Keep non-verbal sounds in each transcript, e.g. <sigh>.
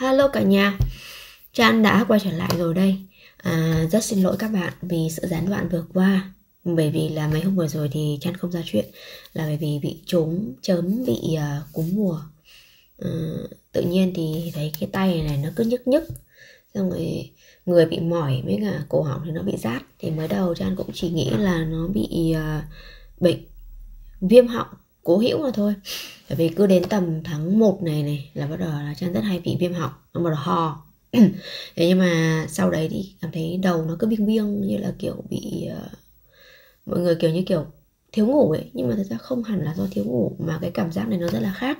Hello cả nhà Trang đã quay trở lại rồi đây à, Rất xin lỗi các bạn vì sự gián đoạn vừa qua Bởi vì là mấy hôm vừa rồi thì Trang không ra chuyện Là bởi vì bị trúng chớm bị uh, cúm mùa à, Tự nhiên thì thấy cái tay này, này nó cứ nhức nhức Xong rồi người bị mỏi với cả cổ họng thì nó bị rát Thì mới đầu Trang cũng chỉ nghĩ là nó bị uh, bệnh viêm họng cố hữu mà thôi bởi vì cứ đến tầm tháng 1 này này là bắt đầu là Trang rất hay bị viêm họng nó bắt đầu ho <clears throat> thế nhưng mà sau đấy thì cảm thấy đầu nó cứ biêng biêng như là kiểu bị uh, mọi người kiểu như kiểu thiếu ngủ ấy nhưng mà thật ra không hẳn là do thiếu ngủ mà cái cảm giác này nó rất là khác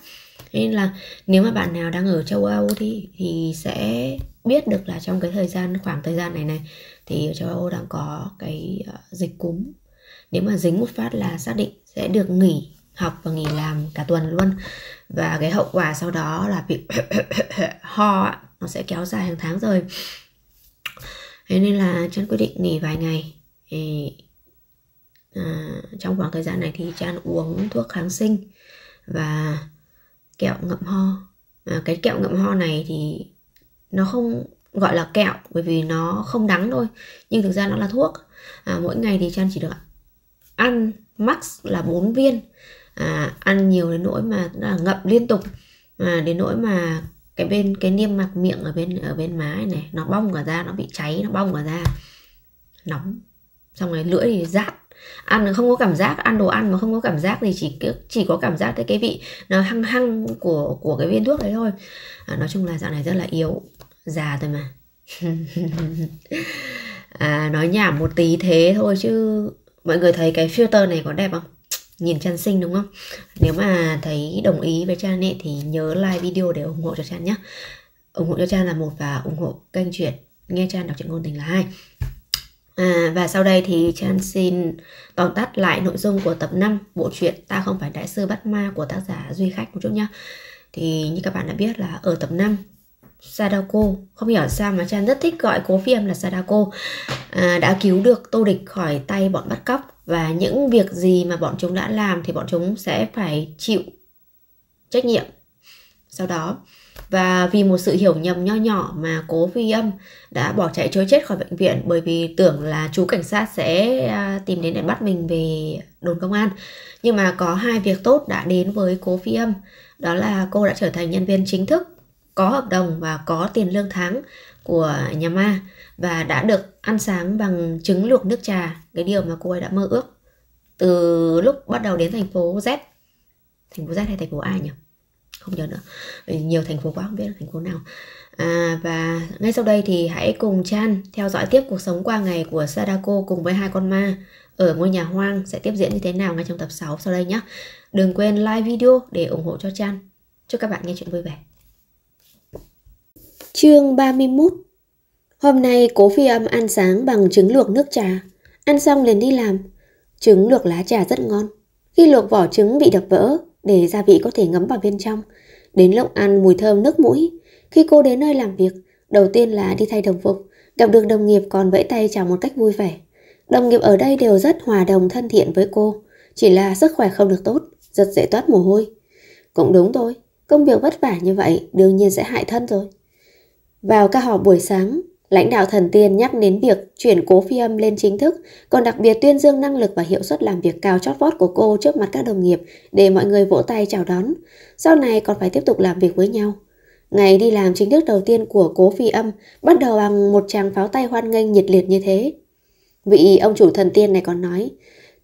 nên là nếu mà bạn nào đang ở châu Âu thì thì sẽ biết được là trong cái thời gian khoảng thời gian này này thì ở châu Âu đang có cái uh, dịch cúm nếu mà dính một phát là xác định sẽ được nghỉ học và nghỉ làm cả tuần luôn và cái hậu quả sau đó là bị <coughs> ho nó sẽ kéo dài hàng tháng rồi thế nên là Trang quyết định nghỉ vài ngày thì, à, trong khoảng thời gian này thì chan uống thuốc kháng sinh và kẹo ngậm ho à, cái kẹo ngậm ho này thì nó không gọi là kẹo bởi vì nó không đắng thôi nhưng thực ra nó là thuốc à, mỗi ngày thì chan chỉ được ăn max là 4 viên à, ăn nhiều đến nỗi mà là ngậm liên tục à, đến nỗi mà cái bên cái niêm mạc miệng ở bên ở bên má này, này nó bong cả ra nó bị cháy nó bong cả ra nóng xong rồi lưỡi thì rát ăn không có cảm giác ăn đồ ăn mà không có cảm giác thì chỉ chỉ có cảm giác tới cái vị nó hăng hăng của của cái viên thuốc đấy thôi à, nói chung là dạo này rất là yếu già thôi mà <laughs> à, nói nhảm một tí thế thôi chứ mọi người thấy cái filter này có đẹp không nhìn Chan sinh đúng không? Nếu mà thấy đồng ý với trang ấy, thì nhớ like video để ủng hộ cho trang nhé. ủng hộ cho trang là một và ủng hộ kênh truyện nghe trang đọc truyện ngôn tình là hai. À, và sau đây thì Chan xin tóm tắt lại nội dung của tập 5 bộ truyện Ta không phải đại sư bắt ma của tác giả Duy Khách một chút nhá. Thì như các bạn đã biết là ở tập 5 Sadako không hiểu sao mà Chan rất thích gọi cố phim là Sadako à, đã cứu được Tô Địch khỏi tay bọn bắt cóc và những việc gì mà bọn chúng đã làm thì bọn chúng sẽ phải chịu trách nhiệm sau đó và vì một sự hiểu nhầm nho nhỏ mà cố phi âm đã bỏ chạy trôi chết khỏi bệnh viện bởi vì tưởng là chú cảnh sát sẽ à, tìm đến để bắt mình về đồn công an nhưng mà có hai việc tốt đã đến với cố phi âm đó là cô đã trở thành nhân viên chính thức có hợp đồng và có tiền lương tháng của nhà ma và đã được ăn sáng bằng trứng luộc nước trà cái điều mà cô ấy đã mơ ước từ lúc bắt đầu đến thành phố Z thành phố Z hay thành phố A nhỉ không nhớ nữa ừ, nhiều thành phố quá không biết là thành phố nào à, và ngay sau đây thì hãy cùng Chan theo dõi tiếp cuộc sống qua ngày của Sadako cùng với hai con ma ở ngôi nhà hoang sẽ tiếp diễn như thế nào ngay trong tập 6 sau đây nhé đừng quên like video để ủng hộ cho Chan chúc các bạn nghe chuyện vui vẻ Chương 31 Hôm nay cố phi âm ăn sáng bằng trứng luộc nước trà. Ăn xong liền đi làm. Trứng luộc lá trà rất ngon. Khi luộc vỏ trứng bị đập vỡ để gia vị có thể ngấm vào bên trong. Đến lúc ăn mùi thơm nước mũi. Khi cô đến nơi làm việc, đầu tiên là đi thay đồng phục. Gặp được đồng nghiệp còn vẫy tay chào một cách vui vẻ. Đồng nghiệp ở đây đều rất hòa đồng thân thiện với cô. Chỉ là sức khỏe không được tốt, rất dễ toát mồ hôi. Cũng đúng thôi, công việc vất vả như vậy đương nhiên sẽ hại thân rồi. Vào các họp buổi sáng, lãnh đạo thần tiên nhắc đến việc chuyển cố phi âm lên chính thức, còn đặc biệt tuyên dương năng lực và hiệu suất làm việc cao chót vót của cô trước mặt các đồng nghiệp để mọi người vỗ tay chào đón. Sau này còn phải tiếp tục làm việc với nhau. Ngày đi làm chính thức đầu tiên của cố phi âm bắt đầu bằng một tràng pháo tay hoan nghênh nhiệt liệt như thế. Vị ông chủ thần tiên này còn nói,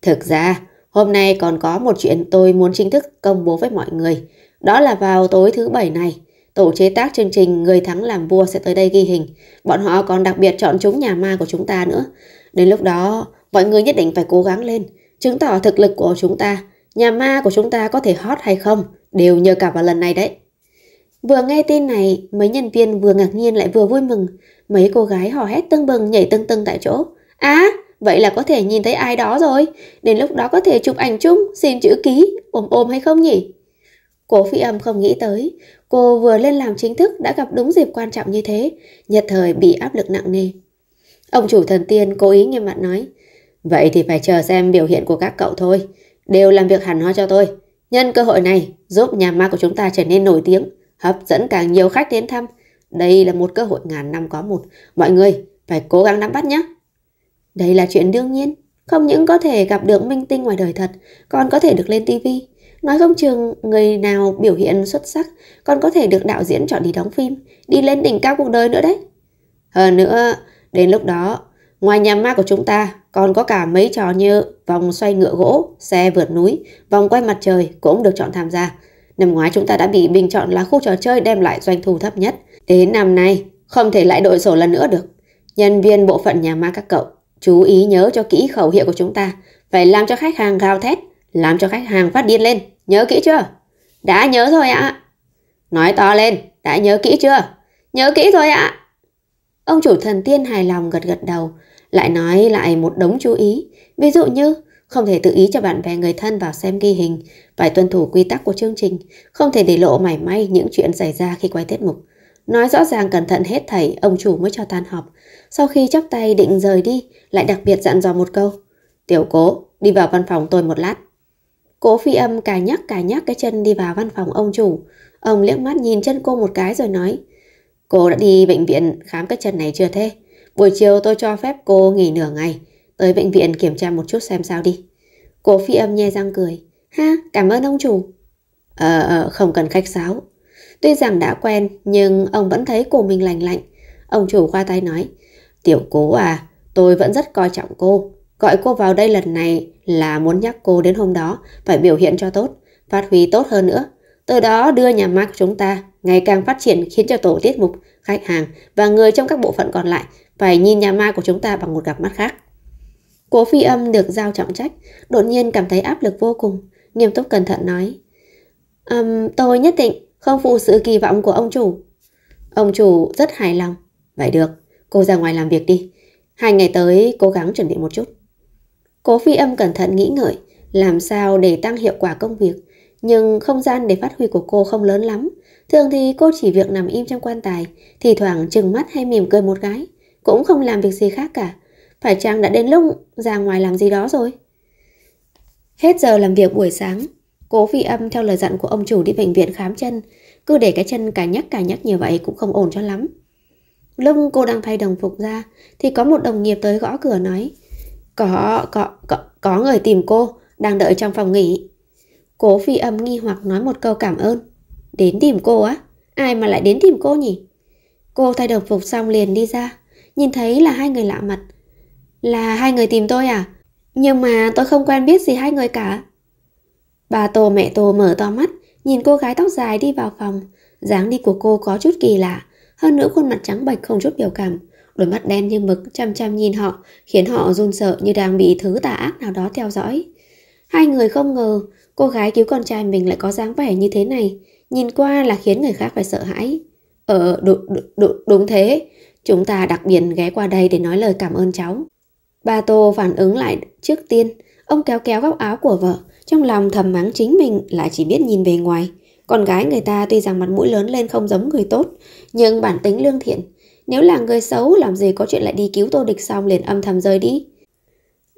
Thực ra, hôm nay còn có một chuyện tôi muốn chính thức công bố với mọi người. Đó là vào tối thứ bảy này, Tổ chế tác chương trình Người Thắng Làm Vua sẽ tới đây ghi hình. Bọn họ còn đặc biệt chọn chúng nhà ma của chúng ta nữa. Đến lúc đó, mọi người nhất định phải cố gắng lên, chứng tỏ thực lực của chúng ta. Nhà ma của chúng ta có thể hot hay không, đều nhờ cả vào lần này đấy. Vừa nghe tin này, mấy nhân viên vừa ngạc nhiên lại vừa vui mừng. Mấy cô gái hò hét tưng bừng nhảy tưng tưng tại chỗ. Á, à, vậy là có thể nhìn thấy ai đó rồi. Đến lúc đó có thể chụp ảnh chung, xin chữ ký, ôm ôm hay không nhỉ? Cố phi âm không nghĩ tới, cô vừa lên làm chính thức đã gặp đúng dịp quan trọng như thế, nhất thời bị áp lực nặng nề. Ông chủ thần tiên cố ý nghiêm mặt nói, vậy thì phải chờ xem biểu hiện của các cậu thôi, đều làm việc hẳn ho cho tôi. Nhân cơ hội này, giúp nhà ma của chúng ta trở nên nổi tiếng, hấp dẫn càng nhiều khách đến thăm. Đây là một cơ hội ngàn năm có một, mọi người phải cố gắng nắm bắt nhé. Đây là chuyện đương nhiên, không những có thể gặp được minh tinh ngoài đời thật, còn có thể được lên tivi. Nói không chừng người nào biểu hiện xuất sắc còn có thể được đạo diễn chọn đi đóng phim, đi lên đỉnh cao cuộc đời nữa đấy. Hơn nữa, đến lúc đó, ngoài nhà ma của chúng ta còn có cả mấy trò như vòng xoay ngựa gỗ, xe vượt núi, vòng quay mặt trời cũng được chọn tham gia. Năm ngoái chúng ta đã bị bình chọn là khu trò chơi đem lại doanh thu thấp nhất. Đến năm nay, không thể lại đội sổ lần nữa được. Nhân viên bộ phận nhà ma các cậu, chú ý nhớ cho kỹ khẩu hiệu của chúng ta, phải làm cho khách hàng gào thét làm cho khách hàng phát điên lên, nhớ kỹ chưa? Đã nhớ rồi ạ. Nói to lên, đã nhớ kỹ chưa? Nhớ kỹ rồi ạ. Ông chủ thần tiên hài lòng gật gật đầu, lại nói lại một đống chú ý. Ví dụ như, không thể tự ý cho bạn bè người thân vào xem ghi hình, phải tuân thủ quy tắc của chương trình, không thể để lộ mảy may những chuyện xảy ra khi quay tiết mục. Nói rõ ràng cẩn thận hết thảy, ông chủ mới cho tan họp. Sau khi chắp tay định rời đi, lại đặc biệt dặn dò một câu. Tiểu cố, đi vào văn phòng tôi một lát. Cố phi âm cài nhắc cài nhắc cái chân đi vào văn phòng ông chủ. Ông liếc mắt nhìn chân cô một cái rồi nói. Cô đã đi bệnh viện khám cái chân này chưa thế? Buổi chiều tôi cho phép cô nghỉ nửa ngày. Tới bệnh viện kiểm tra một chút xem sao đi. Cố phi âm nhe răng cười. Ha, cảm ơn ông chủ. Ờ, ờ không cần khách sáo. Tuy rằng đã quen, nhưng ông vẫn thấy cô mình lành lạnh. Ông chủ khoa tay nói. Tiểu cố à, tôi vẫn rất coi trọng cô. Gọi cô vào đây lần này là muốn nhắc cô đến hôm đó phải biểu hiện cho tốt, phát huy tốt hơn nữa. Từ đó đưa nhà Mark chúng ta ngày càng phát triển khiến cho tổ tiết mục, khách hàng và người trong các bộ phận còn lại phải nhìn nhà ma của chúng ta bằng một cặp mắt khác. Cố phi âm được giao trọng trách, đột nhiên cảm thấy áp lực vô cùng, nghiêm túc cẩn thận nói. Um, tôi nhất định không phụ sự kỳ vọng của ông chủ. Ông chủ rất hài lòng. Vậy được, cô ra ngoài làm việc đi. Hai ngày tới cố gắng chuẩn bị một chút. Cố phi âm cẩn thận nghĩ ngợi, làm sao để tăng hiệu quả công việc. Nhưng không gian để phát huy của cô không lớn lắm. Thường thì cô chỉ việc nằm im trong quan tài, thì thoảng chừng mắt hay mỉm cười một cái. Cũng không làm việc gì khác cả. Phải chăng đã đến lúc ra ngoài làm gì đó rồi? Hết giờ làm việc buổi sáng, cố phi âm theo lời dặn của ông chủ đi bệnh viện khám chân. Cứ để cái chân cả nhắc cả nhắc như vậy cũng không ổn cho lắm. Lúc cô đang thay đồng phục ra thì có một đồng nghiệp tới gõ cửa nói có, có, có, có người tìm cô, đang đợi trong phòng nghỉ. Cố phi âm nghi hoặc nói một câu cảm ơn. Đến tìm cô á? Ai mà lại đến tìm cô nhỉ? Cô thay đồng phục xong liền đi ra, nhìn thấy là hai người lạ mặt. Là hai người tìm tôi à? Nhưng mà tôi không quen biết gì hai người cả. Bà Tô mẹ Tô mở to mắt, nhìn cô gái tóc dài đi vào phòng. dáng đi của cô có chút kỳ lạ, hơn nữa khuôn mặt trắng bệch không chút biểu cảm. Đôi mắt đen như mực chăm chăm nhìn họ, khiến họ run sợ như đang bị thứ tà ác nào đó theo dõi. Hai người không ngờ cô gái cứu con trai mình lại có dáng vẻ như thế này, nhìn qua là khiến người khác phải sợ hãi. Ờ, đúng, đúng, đúng thế, chúng ta đặc biệt ghé qua đây để nói lời cảm ơn cháu. Ba Tô phản ứng lại trước tiên, ông kéo kéo góc áo của vợ, trong lòng thầm mắng chính mình lại chỉ biết nhìn bề ngoài. Con gái người ta tuy rằng mặt mũi lớn lên không giống người tốt, nhưng bản tính lương thiện, nếu là người xấu làm gì có chuyện lại đi cứu tô địch xong liền âm thầm rời đi.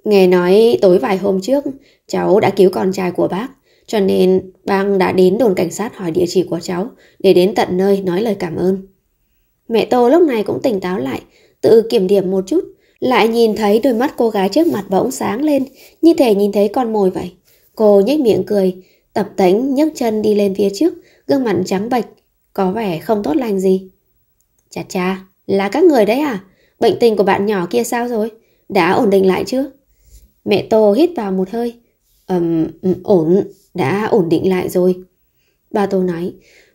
Nghe nói tối vài hôm trước cháu đã cứu con trai của bác cho nên bang đã đến đồn cảnh sát hỏi địa chỉ của cháu để đến tận nơi nói lời cảm ơn. Mẹ Tô lúc này cũng tỉnh táo lại, tự kiểm điểm một chút, lại nhìn thấy đôi mắt cô gái trước mặt bỗng sáng lên, như thể nhìn thấy con mồi vậy. Cô nhếch miệng cười, tập tánh nhấc chân đi lên phía trước, gương mặt trắng bệch, có vẻ không tốt lành gì. Chà cha, là các người đấy à? Bệnh tình của bạn nhỏ kia sao rồi? Đã ổn định lại chưa? Mẹ Tô hít vào một hơi. Ừm, um, ổn, đã ổn định lại rồi. ba Tô nói,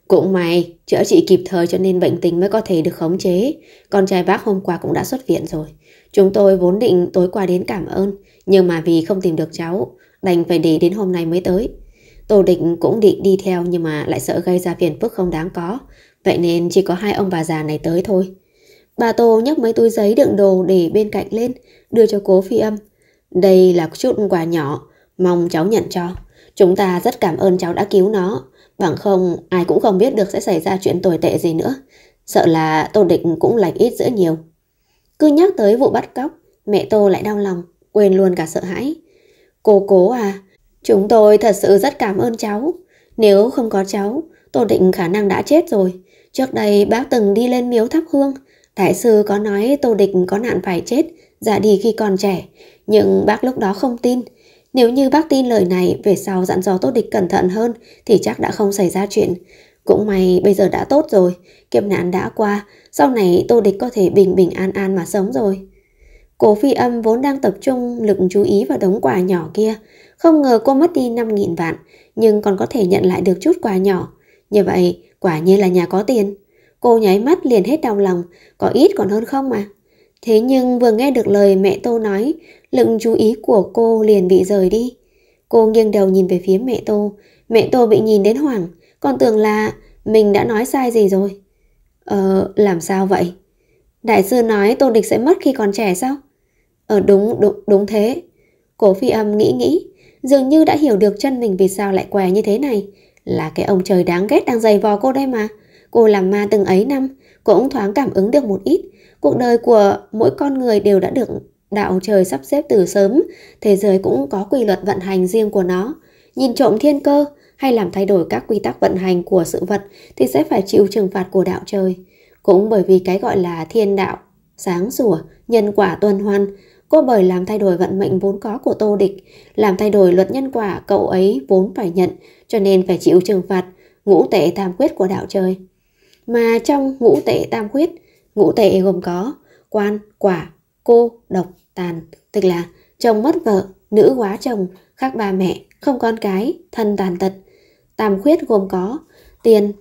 cũng mày chữa trị kịp thời cho nên bệnh tình mới có thể được khống chế. Con trai bác hôm qua cũng đã xuất viện rồi. Chúng tôi vốn định tối qua đến cảm ơn, nhưng mà vì không tìm được cháu, đành phải để đến hôm nay mới tới. Tô định cũng định đi theo nhưng mà lại sợ gây ra phiền phức không đáng có. Vậy nên chỉ có hai ông bà già này tới thôi. Bà Tô nhấc mấy túi giấy đựng đồ để bên cạnh lên, đưa cho cố phi âm. Đây là chút quà nhỏ, mong cháu nhận cho. Chúng ta rất cảm ơn cháu đã cứu nó, bằng không ai cũng không biết được sẽ xảy ra chuyện tồi tệ gì nữa. Sợ là Tô định cũng lành ít giữa nhiều. Cứ nhắc tới vụ bắt cóc, mẹ Tô lại đau lòng, quên luôn cả sợ hãi. Cô cố à, chúng tôi thật sự rất cảm ơn cháu. Nếu không có cháu, Tô Định khả năng đã chết rồi. Trước đây bác từng đi lên miếu thắp hương, Thái sư có nói tô địch có nạn phải chết, ra dạ đi khi còn trẻ, nhưng bác lúc đó không tin. Nếu như bác tin lời này về sau dặn dò tô địch cẩn thận hơn thì chắc đã không xảy ra chuyện. Cũng may bây giờ đã tốt rồi, kiếp nạn đã qua, sau này tô địch có thể bình bình an an mà sống rồi. Cố phi âm vốn đang tập trung lực chú ý vào đống quà nhỏ kia. Không ngờ cô mất đi 5.000 vạn, nhưng còn có thể nhận lại được chút quà nhỏ. Như vậy, quả nhiên là nhà có tiền. Cô nháy mắt liền hết đau lòng, có ít còn hơn không mà. Thế nhưng vừa nghe được lời mẹ Tô nói, lượng chú ý của cô liền bị rời đi. Cô nghiêng đầu nhìn về phía mẹ Tô, mẹ Tô bị nhìn đến hoảng, còn tưởng là mình đã nói sai gì rồi. Ờ, làm sao vậy? Đại sư nói Tô Địch sẽ mất khi còn trẻ sao? Ờ đúng, đúng, đúng thế. Cổ phi âm nghĩ nghĩ, dường như đã hiểu được chân mình vì sao lại què như thế này. Là cái ông trời đáng ghét đang giày vò cô đây mà. Cô làm ma từng ấy năm, cũng thoáng cảm ứng được một ít. Cuộc đời của mỗi con người đều đã được đạo trời sắp xếp từ sớm, thế giới cũng có quy luật vận hành riêng của nó. Nhìn trộm thiên cơ hay làm thay đổi các quy tắc vận hành của sự vật thì sẽ phải chịu trừng phạt của đạo trời. Cũng bởi vì cái gọi là thiên đạo, sáng sủa, nhân quả tuần hoàn, cô bởi làm thay đổi vận mệnh vốn có của tô địch, làm thay đổi luật nhân quả cậu ấy vốn phải nhận, cho nên phải chịu trừng phạt, ngũ tệ tam quyết của đạo trời mà trong ngũ tệ tam khuyết, ngũ tệ gồm có quan, quả, cô, độc, tàn, tức là chồng mất vợ, nữ quá chồng, khác ba mẹ, không con cái, thân tàn tật. Tam khuyết gồm có tiền,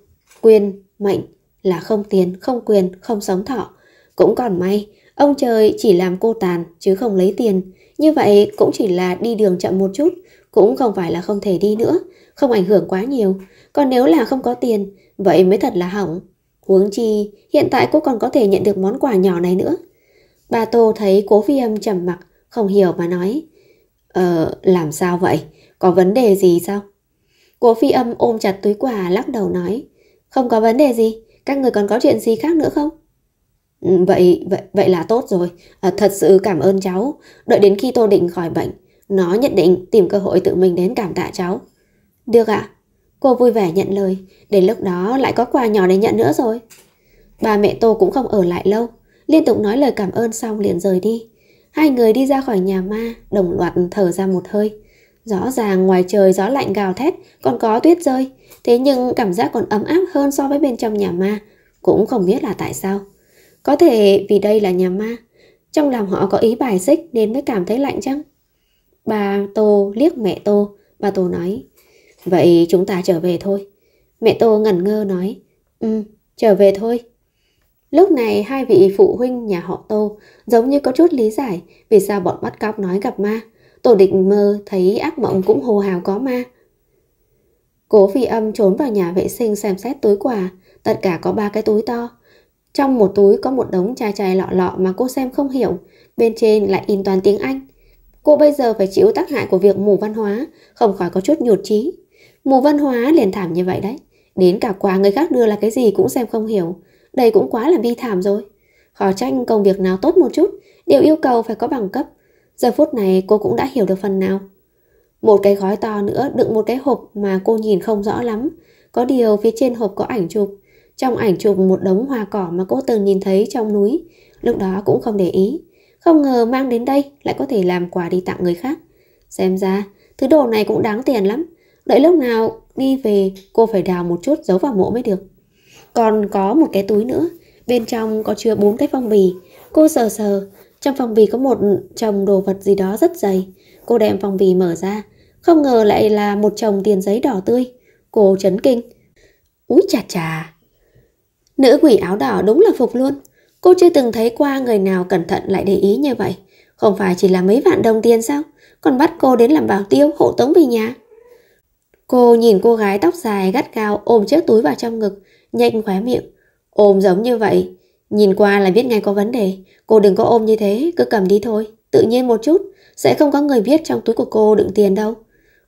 quyền, mệnh là không tiền, không quyền, không sống thọ. Cũng còn may, ông trời chỉ làm cô tàn chứ không lấy tiền. Như vậy cũng chỉ là đi đường chậm một chút, cũng không phải là không thể đi nữa, không ảnh hưởng quá nhiều. Còn nếu là không có tiền, vậy mới thật là hỏng. Huống chi, hiện tại cô còn có thể nhận được món quà nhỏ này nữa. Bà Tô thấy cố phi âm trầm mặc, không hiểu mà nói. Ờ, làm sao vậy? Có vấn đề gì sao? Cố phi âm ôm chặt túi quà lắc đầu nói. Không có vấn đề gì, các người còn có chuyện gì khác nữa không? Ừ, vậy vậy vậy là tốt rồi, à, thật sự cảm ơn cháu. Đợi đến khi Tô Định khỏi bệnh, nó nhận định tìm cơ hội tự mình đến cảm tạ cháu. Được ạ, à, Cô vui vẻ nhận lời, đến lúc đó lại có quà nhỏ để nhận nữa rồi. Bà mẹ Tô cũng không ở lại lâu, liên tục nói lời cảm ơn xong liền rời đi. Hai người đi ra khỏi nhà ma, đồng loạt thở ra một hơi. Rõ ràng ngoài trời gió lạnh gào thét, còn có tuyết rơi, thế nhưng cảm giác còn ấm áp hơn so với bên trong nhà ma, cũng không biết là tại sao. Có thể vì đây là nhà ma, trong lòng họ có ý bài xích nên mới cảm thấy lạnh chăng? Bà Tô liếc mẹ Tô, bà Tô nói, Vậy chúng ta trở về thôi. Mẹ Tô ngẩn ngơ nói, ừ, trở về thôi. Lúc này hai vị phụ huynh nhà họ Tô giống như có chút lý giải vì sao bọn bắt cóc nói gặp ma. Tổ định mơ thấy ác mộng cũng hồ hào có ma. Cố phi âm trốn vào nhà vệ sinh xem xét túi quà, tất cả có ba cái túi to. Trong một túi có một đống chai chai lọ lọ mà cô xem không hiểu, bên trên lại in toàn tiếng Anh. Cô bây giờ phải chịu tác hại của việc mù văn hóa, không khỏi có chút nhột trí Mù văn hóa liền thảm như vậy đấy. Đến cả quà người khác đưa là cái gì cũng xem không hiểu. Đây cũng quá là bi thảm rồi. Khó trách công việc nào tốt một chút, đều yêu cầu phải có bằng cấp. Giờ phút này cô cũng đã hiểu được phần nào. Một cái gói to nữa đựng một cái hộp mà cô nhìn không rõ lắm. Có điều phía trên hộp có ảnh chụp. Trong ảnh chụp một đống hoa cỏ mà cô từng nhìn thấy trong núi. Lúc đó cũng không để ý. Không ngờ mang đến đây lại có thể làm quà đi tặng người khác. Xem ra, thứ đồ này cũng đáng tiền lắm. Đợi lúc nào đi về cô phải đào một chút giấu vào mộ mới được. Còn có một cái túi nữa, bên trong có chứa bốn cái phong bì. Cô sờ sờ, trong phong bì có một chồng đồ vật gì đó rất dày. Cô đem phong bì mở ra, không ngờ lại là một chồng tiền giấy đỏ tươi. Cô chấn kinh. Úi chà chà. Nữ quỷ áo đỏ đúng là phục luôn. Cô chưa từng thấy qua người nào cẩn thận lại để ý như vậy. Không phải chỉ là mấy vạn đồng tiền sao? Còn bắt cô đến làm bảo tiêu hộ tống về nhà. Cô nhìn cô gái tóc dài gắt cao ôm chiếc túi vào trong ngực, nhanh khóe miệng. Ôm giống như vậy, nhìn qua là biết ngay có vấn đề. Cô đừng có ôm như thế, cứ cầm đi thôi, tự nhiên một chút, sẽ không có người biết trong túi của cô đựng tiền đâu.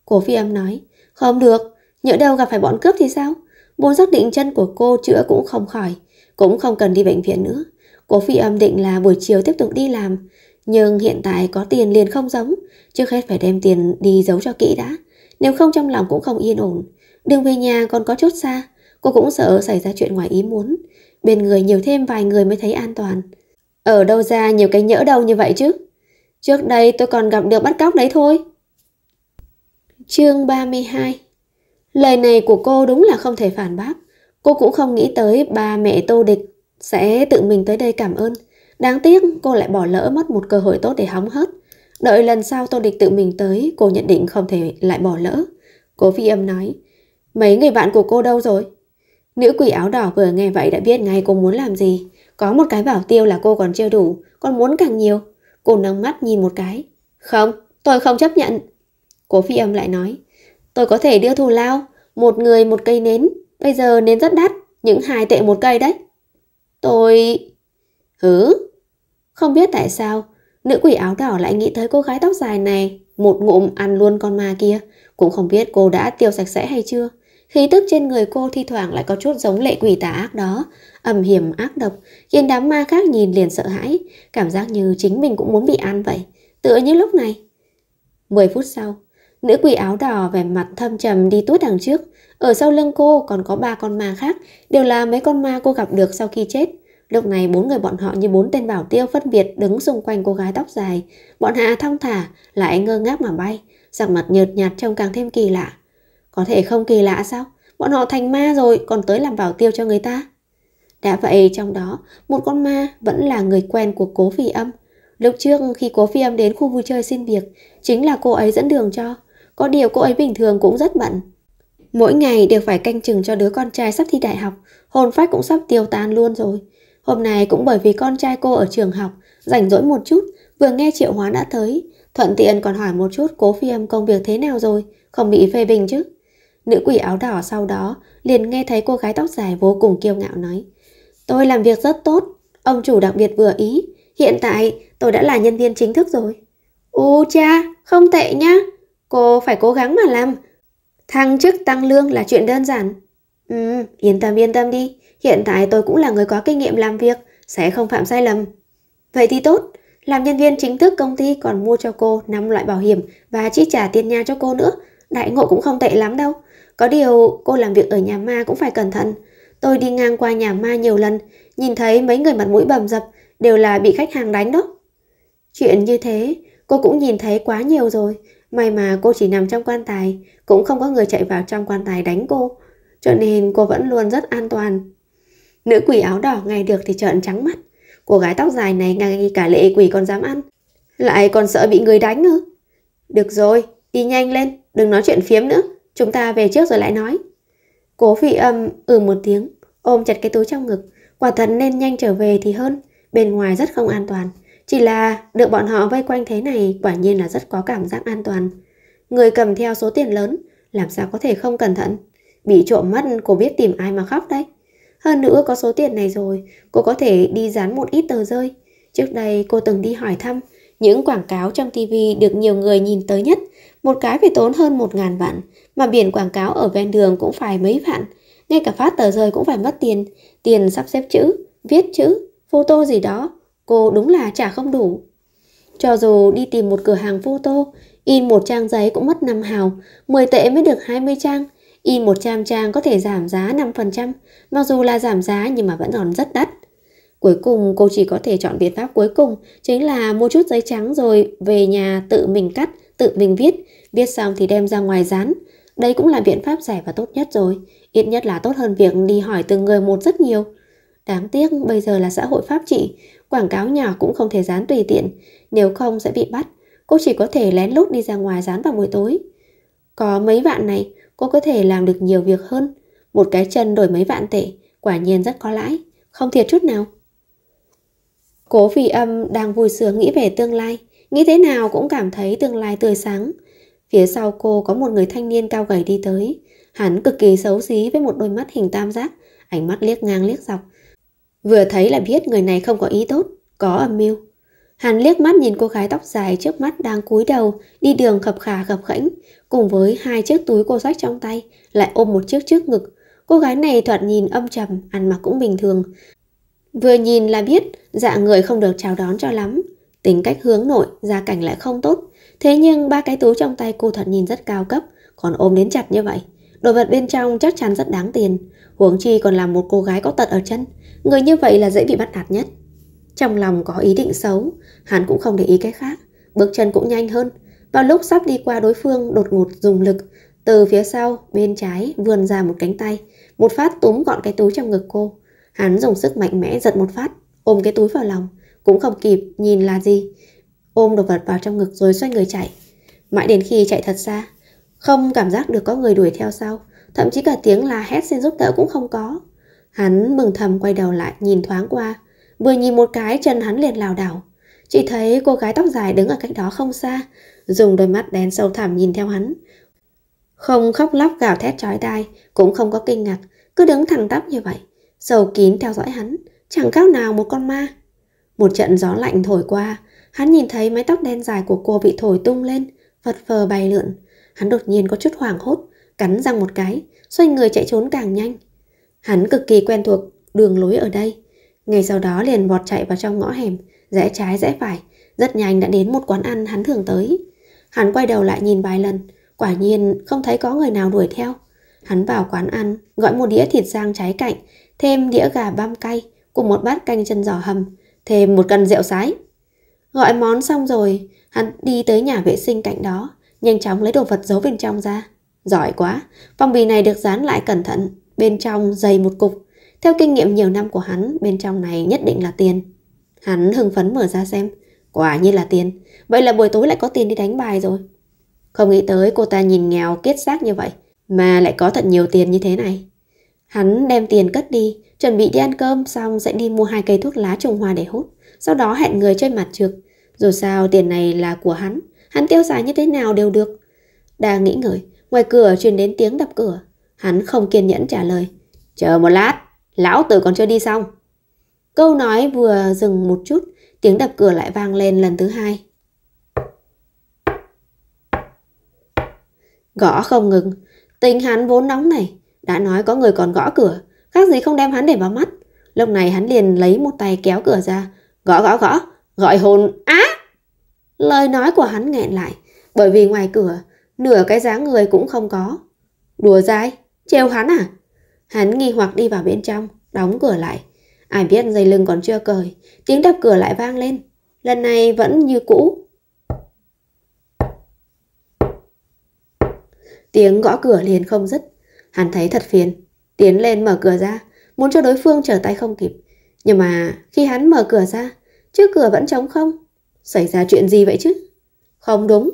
Cố phi âm nói, không được, nhỡ đâu gặp phải bọn cướp thì sao? Muốn xác định chân của cô chữa cũng không khỏi, cũng không cần đi bệnh viện nữa. Cố phi âm định là buổi chiều tiếp tục đi làm, nhưng hiện tại có tiền liền không giống, trước hết phải đem tiền đi giấu cho kỹ đã. Nếu không trong lòng cũng không yên ổn Đường về nhà còn có chút xa Cô cũng sợ xảy ra chuyện ngoài ý muốn Bên người nhiều thêm vài người mới thấy an toàn Ở đâu ra nhiều cái nhỡ đâu như vậy chứ Trước đây tôi còn gặp được bắt cóc đấy thôi Chương 32 Lời này của cô đúng là không thể phản bác Cô cũng không nghĩ tới ba mẹ tô địch Sẽ tự mình tới đây cảm ơn Đáng tiếc cô lại bỏ lỡ mất một cơ hội tốt để hóng hớt Đợi lần sau Tô Địch tự mình tới, cô nhận định không thể lại bỏ lỡ. Cô phi âm nói, mấy người bạn của cô đâu rồi? Nữ quỷ áo đỏ vừa nghe vậy đã biết ngay cô muốn làm gì. Có một cái bảo tiêu là cô còn chưa đủ, còn muốn càng nhiều. Cô nâng mắt nhìn một cái. Không, tôi không chấp nhận. Cô phi âm lại nói, tôi có thể đưa thù lao, một người một cây nến. Bây giờ nến rất đắt, những hai tệ một cây đấy. Tôi... Hứ? Không biết tại sao, Nữ quỷ áo đỏ lại nghĩ tới cô gái tóc dài này, một ngụm ăn luôn con ma kia. Cũng không biết cô đã tiêu sạch sẽ hay chưa. Khí tức trên người cô thi thoảng lại có chút giống lệ quỷ tà ác đó, âm hiểm ác độc, khiến đám ma khác nhìn liền sợ hãi, cảm giác như chính mình cũng muốn bị ăn vậy, tựa như lúc này. 10 phút sau, nữ quỷ áo đỏ vẻ mặt thâm trầm đi tuốt đằng trước, ở sau lưng cô còn có ba con ma khác, đều là mấy con ma cô gặp được sau khi chết. Lúc này bốn người bọn họ như bốn tên bảo tiêu phân biệt đứng xung quanh cô gái tóc dài. Bọn hạ thong thả, lại ngơ ngác mà bay, sắc mặt nhợt nhạt trông càng thêm kỳ lạ. Có thể không kỳ lạ sao? Bọn họ thành ma rồi còn tới làm bảo tiêu cho người ta. Đã vậy trong đó, một con ma vẫn là người quen của cố phi âm. Lúc trước khi cố phi âm đến khu vui chơi xin việc, chính là cô ấy dẫn đường cho. Có điều cô ấy bình thường cũng rất bận. Mỗi ngày đều phải canh chừng cho đứa con trai sắp thi đại học, hồn phách cũng sắp tiêu tan luôn rồi. Hôm nay cũng bởi vì con trai cô ở trường học, rảnh rỗi một chút, vừa nghe triệu hóa đã tới. Thuận tiện còn hỏi một chút cố phi âm công việc thế nào rồi, không bị phê bình chứ. Nữ quỷ áo đỏ sau đó liền nghe thấy cô gái tóc dài vô cùng kiêu ngạo nói. Tôi làm việc rất tốt, ông chủ đặc biệt vừa ý. Hiện tại tôi đã là nhân viên chính thức rồi. Ô cha, không tệ nhá. Cô phải cố gắng mà làm. Thăng chức tăng lương là chuyện đơn giản. Ừ, yên tâm yên tâm đi. Hiện tại tôi cũng là người có kinh nghiệm làm việc, sẽ không phạm sai lầm. Vậy thì tốt, làm nhân viên chính thức công ty còn mua cho cô 5 loại bảo hiểm và chi trả tiền nhà cho cô nữa. Đại ngộ cũng không tệ lắm đâu. Có điều cô làm việc ở nhà ma cũng phải cẩn thận. Tôi đi ngang qua nhà ma nhiều lần, nhìn thấy mấy người mặt mũi bầm dập đều là bị khách hàng đánh đó. Chuyện như thế, cô cũng nhìn thấy quá nhiều rồi. May mà cô chỉ nằm trong quan tài, cũng không có người chạy vào trong quan tài đánh cô. Cho nên cô vẫn luôn rất an toàn. Nữ quỷ áo đỏ ngay được thì trợn trắng mắt. Cô gái tóc dài này ngay cả lệ quỷ còn dám ăn. Lại còn sợ bị người đánh nữa. Được rồi, đi nhanh lên, đừng nói chuyện phiếm nữa. Chúng ta về trước rồi lại nói. Cố vị âm ừ một tiếng, ôm chặt cái túi trong ngực. Quả thật nên nhanh trở về thì hơn. Bên ngoài rất không an toàn. Chỉ là được bọn họ vây quanh thế này quả nhiên là rất có cảm giác an toàn. Người cầm theo số tiền lớn, làm sao có thể không cẩn thận. Bị trộm mất cô biết tìm ai mà khóc đấy. Hơn nữa có số tiền này rồi, cô có thể đi dán một ít tờ rơi. Trước đây cô từng đi hỏi thăm, những quảng cáo trong TV được nhiều người nhìn tới nhất, một cái phải tốn hơn một ngàn vạn, mà biển quảng cáo ở ven đường cũng phải mấy vạn. Ngay cả phát tờ rơi cũng phải mất tiền, tiền sắp xếp chữ, viết chữ, photo gì đó, cô đúng là trả không đủ. Cho dù đi tìm một cửa hàng photo, in một trang giấy cũng mất 5 hào, 10 tệ mới được 20 trang, in 100 trang có thể giảm giá 5%, Mặc dù là giảm giá nhưng mà vẫn còn rất đắt. Cuối cùng cô chỉ có thể chọn biện pháp cuối cùng chính là mua chút giấy trắng rồi về nhà tự mình cắt, tự mình viết, viết xong thì đem ra ngoài dán. Đây cũng là biện pháp rẻ và tốt nhất rồi, ít nhất là tốt hơn việc đi hỏi từng người một rất nhiều. Đáng tiếc bây giờ là xã hội pháp trị, quảng cáo nhỏ cũng không thể dán tùy tiện, nếu không sẽ bị bắt. Cô chỉ có thể lén lút đi ra ngoài dán vào buổi tối. Có mấy vạn này, cô có thể làm được nhiều việc hơn. Một cái chân đổi mấy vạn tệ, quả nhiên rất có lãi, không thiệt chút nào. Cố vì âm đang vui sướng nghĩ về tương lai, nghĩ thế nào cũng cảm thấy tương lai tươi sáng. Phía sau cô có một người thanh niên cao gầy đi tới, hắn cực kỳ xấu xí với một đôi mắt hình tam giác, ánh mắt liếc ngang liếc dọc. Vừa thấy là biết người này không có ý tốt, có âm mưu. Hắn liếc mắt nhìn cô gái tóc dài trước mắt đang cúi đầu, đi đường khập khà khập khẽnh, cùng với hai chiếc túi cô sách trong tay, lại ôm một chiếc trước ngực, Cô gái này thoạt nhìn âm trầm, ăn mặc cũng bình thường. Vừa nhìn là biết, dạ người không được chào đón cho lắm. Tính cách hướng nội, gia cảnh lại không tốt. Thế nhưng ba cái túi trong tay cô thật nhìn rất cao cấp, còn ôm đến chặt như vậy. Đồ vật bên trong chắc chắn rất đáng tiền. Huống chi còn là một cô gái có tật ở chân. Người như vậy là dễ bị bắt nạt nhất. Trong lòng có ý định xấu, hắn cũng không để ý cái khác. Bước chân cũng nhanh hơn. Vào lúc sắp đi qua đối phương đột ngột dùng lực, từ phía sau, bên trái vươn ra một cánh tay, một phát túm gọn cái túi trong ngực cô Hắn dùng sức mạnh mẽ giật một phát Ôm cái túi vào lòng Cũng không kịp nhìn là gì Ôm đồ vật vào trong ngực rồi xoay người chạy Mãi đến khi chạy thật xa Không cảm giác được có người đuổi theo sau Thậm chí cả tiếng la hét xin giúp đỡ cũng không có Hắn mừng thầm quay đầu lại nhìn thoáng qua Vừa nhìn một cái chân hắn liền lảo đảo Chỉ thấy cô gái tóc dài đứng ở cách đó không xa Dùng đôi mắt đen sâu thẳm nhìn theo hắn Không khóc lóc gào thét trói tai cũng không có kinh ngạc, cứ đứng thẳng tắp như vậy, sầu kín theo dõi hắn, chẳng khác nào một con ma. Một trận gió lạnh thổi qua, hắn nhìn thấy mái tóc đen dài của cô bị thổi tung lên, vật phờ bay lượn. Hắn đột nhiên có chút hoảng hốt, cắn răng một cái, xoay người chạy trốn càng nhanh. Hắn cực kỳ quen thuộc đường lối ở đây. Ngày sau đó liền vọt chạy vào trong ngõ hẻm, rẽ trái rẽ phải, rất nhanh đã đến một quán ăn hắn thường tới. Hắn quay đầu lại nhìn vài lần, quả nhiên không thấy có người nào đuổi theo, Hắn vào quán ăn, gọi một đĩa thịt rang trái cạnh, thêm đĩa gà băm cay, cùng một bát canh chân giò hầm, thêm một cân rượu sái. Gọi món xong rồi, hắn đi tới nhà vệ sinh cạnh đó, nhanh chóng lấy đồ vật giấu bên trong ra. Giỏi quá, phong bì này được dán lại cẩn thận, bên trong dày một cục. Theo kinh nghiệm nhiều năm của hắn, bên trong này nhất định là tiền. Hắn hưng phấn mở ra xem, quả như là tiền. Vậy là buổi tối lại có tiền đi đánh bài rồi. Không nghĩ tới cô ta nhìn nghèo kiết xác như vậy, mà lại có thật nhiều tiền như thế này. Hắn đem tiền cất đi, chuẩn bị đi ăn cơm xong sẽ đi mua hai cây thuốc lá trùng hoa để hút. Sau đó hẹn người chơi mặt trược. Dù sao tiền này là của hắn, hắn tiêu xài như thế nào đều được. Đang nghĩ ngợi, ngoài cửa truyền đến tiếng đập cửa. Hắn không kiên nhẫn trả lời. Chờ một lát, lão tử còn chưa đi xong. Câu nói vừa dừng một chút, tiếng đập cửa lại vang lên lần thứ hai. Gõ không ngừng, Tình hắn vốn nóng này, đã nói có người còn gõ cửa, khác gì không đem hắn để vào mắt. Lúc này hắn liền lấy một tay kéo cửa ra, gõ gõ gõ, gọi hồn á. Lời nói của hắn nghẹn lại, bởi vì ngoài cửa, nửa cái dáng người cũng không có. Đùa dai, trêu hắn à? Hắn nghi hoặc đi vào bên trong, đóng cửa lại. Ai biết dây lưng còn chưa cởi, tiếng đập cửa lại vang lên. Lần này vẫn như cũ, Tiếng gõ cửa liền không dứt. Hắn thấy thật phiền. Tiến lên mở cửa ra, muốn cho đối phương trở tay không kịp. Nhưng mà khi hắn mở cửa ra, trước cửa vẫn trống không. Xảy ra chuyện gì vậy chứ? Không đúng.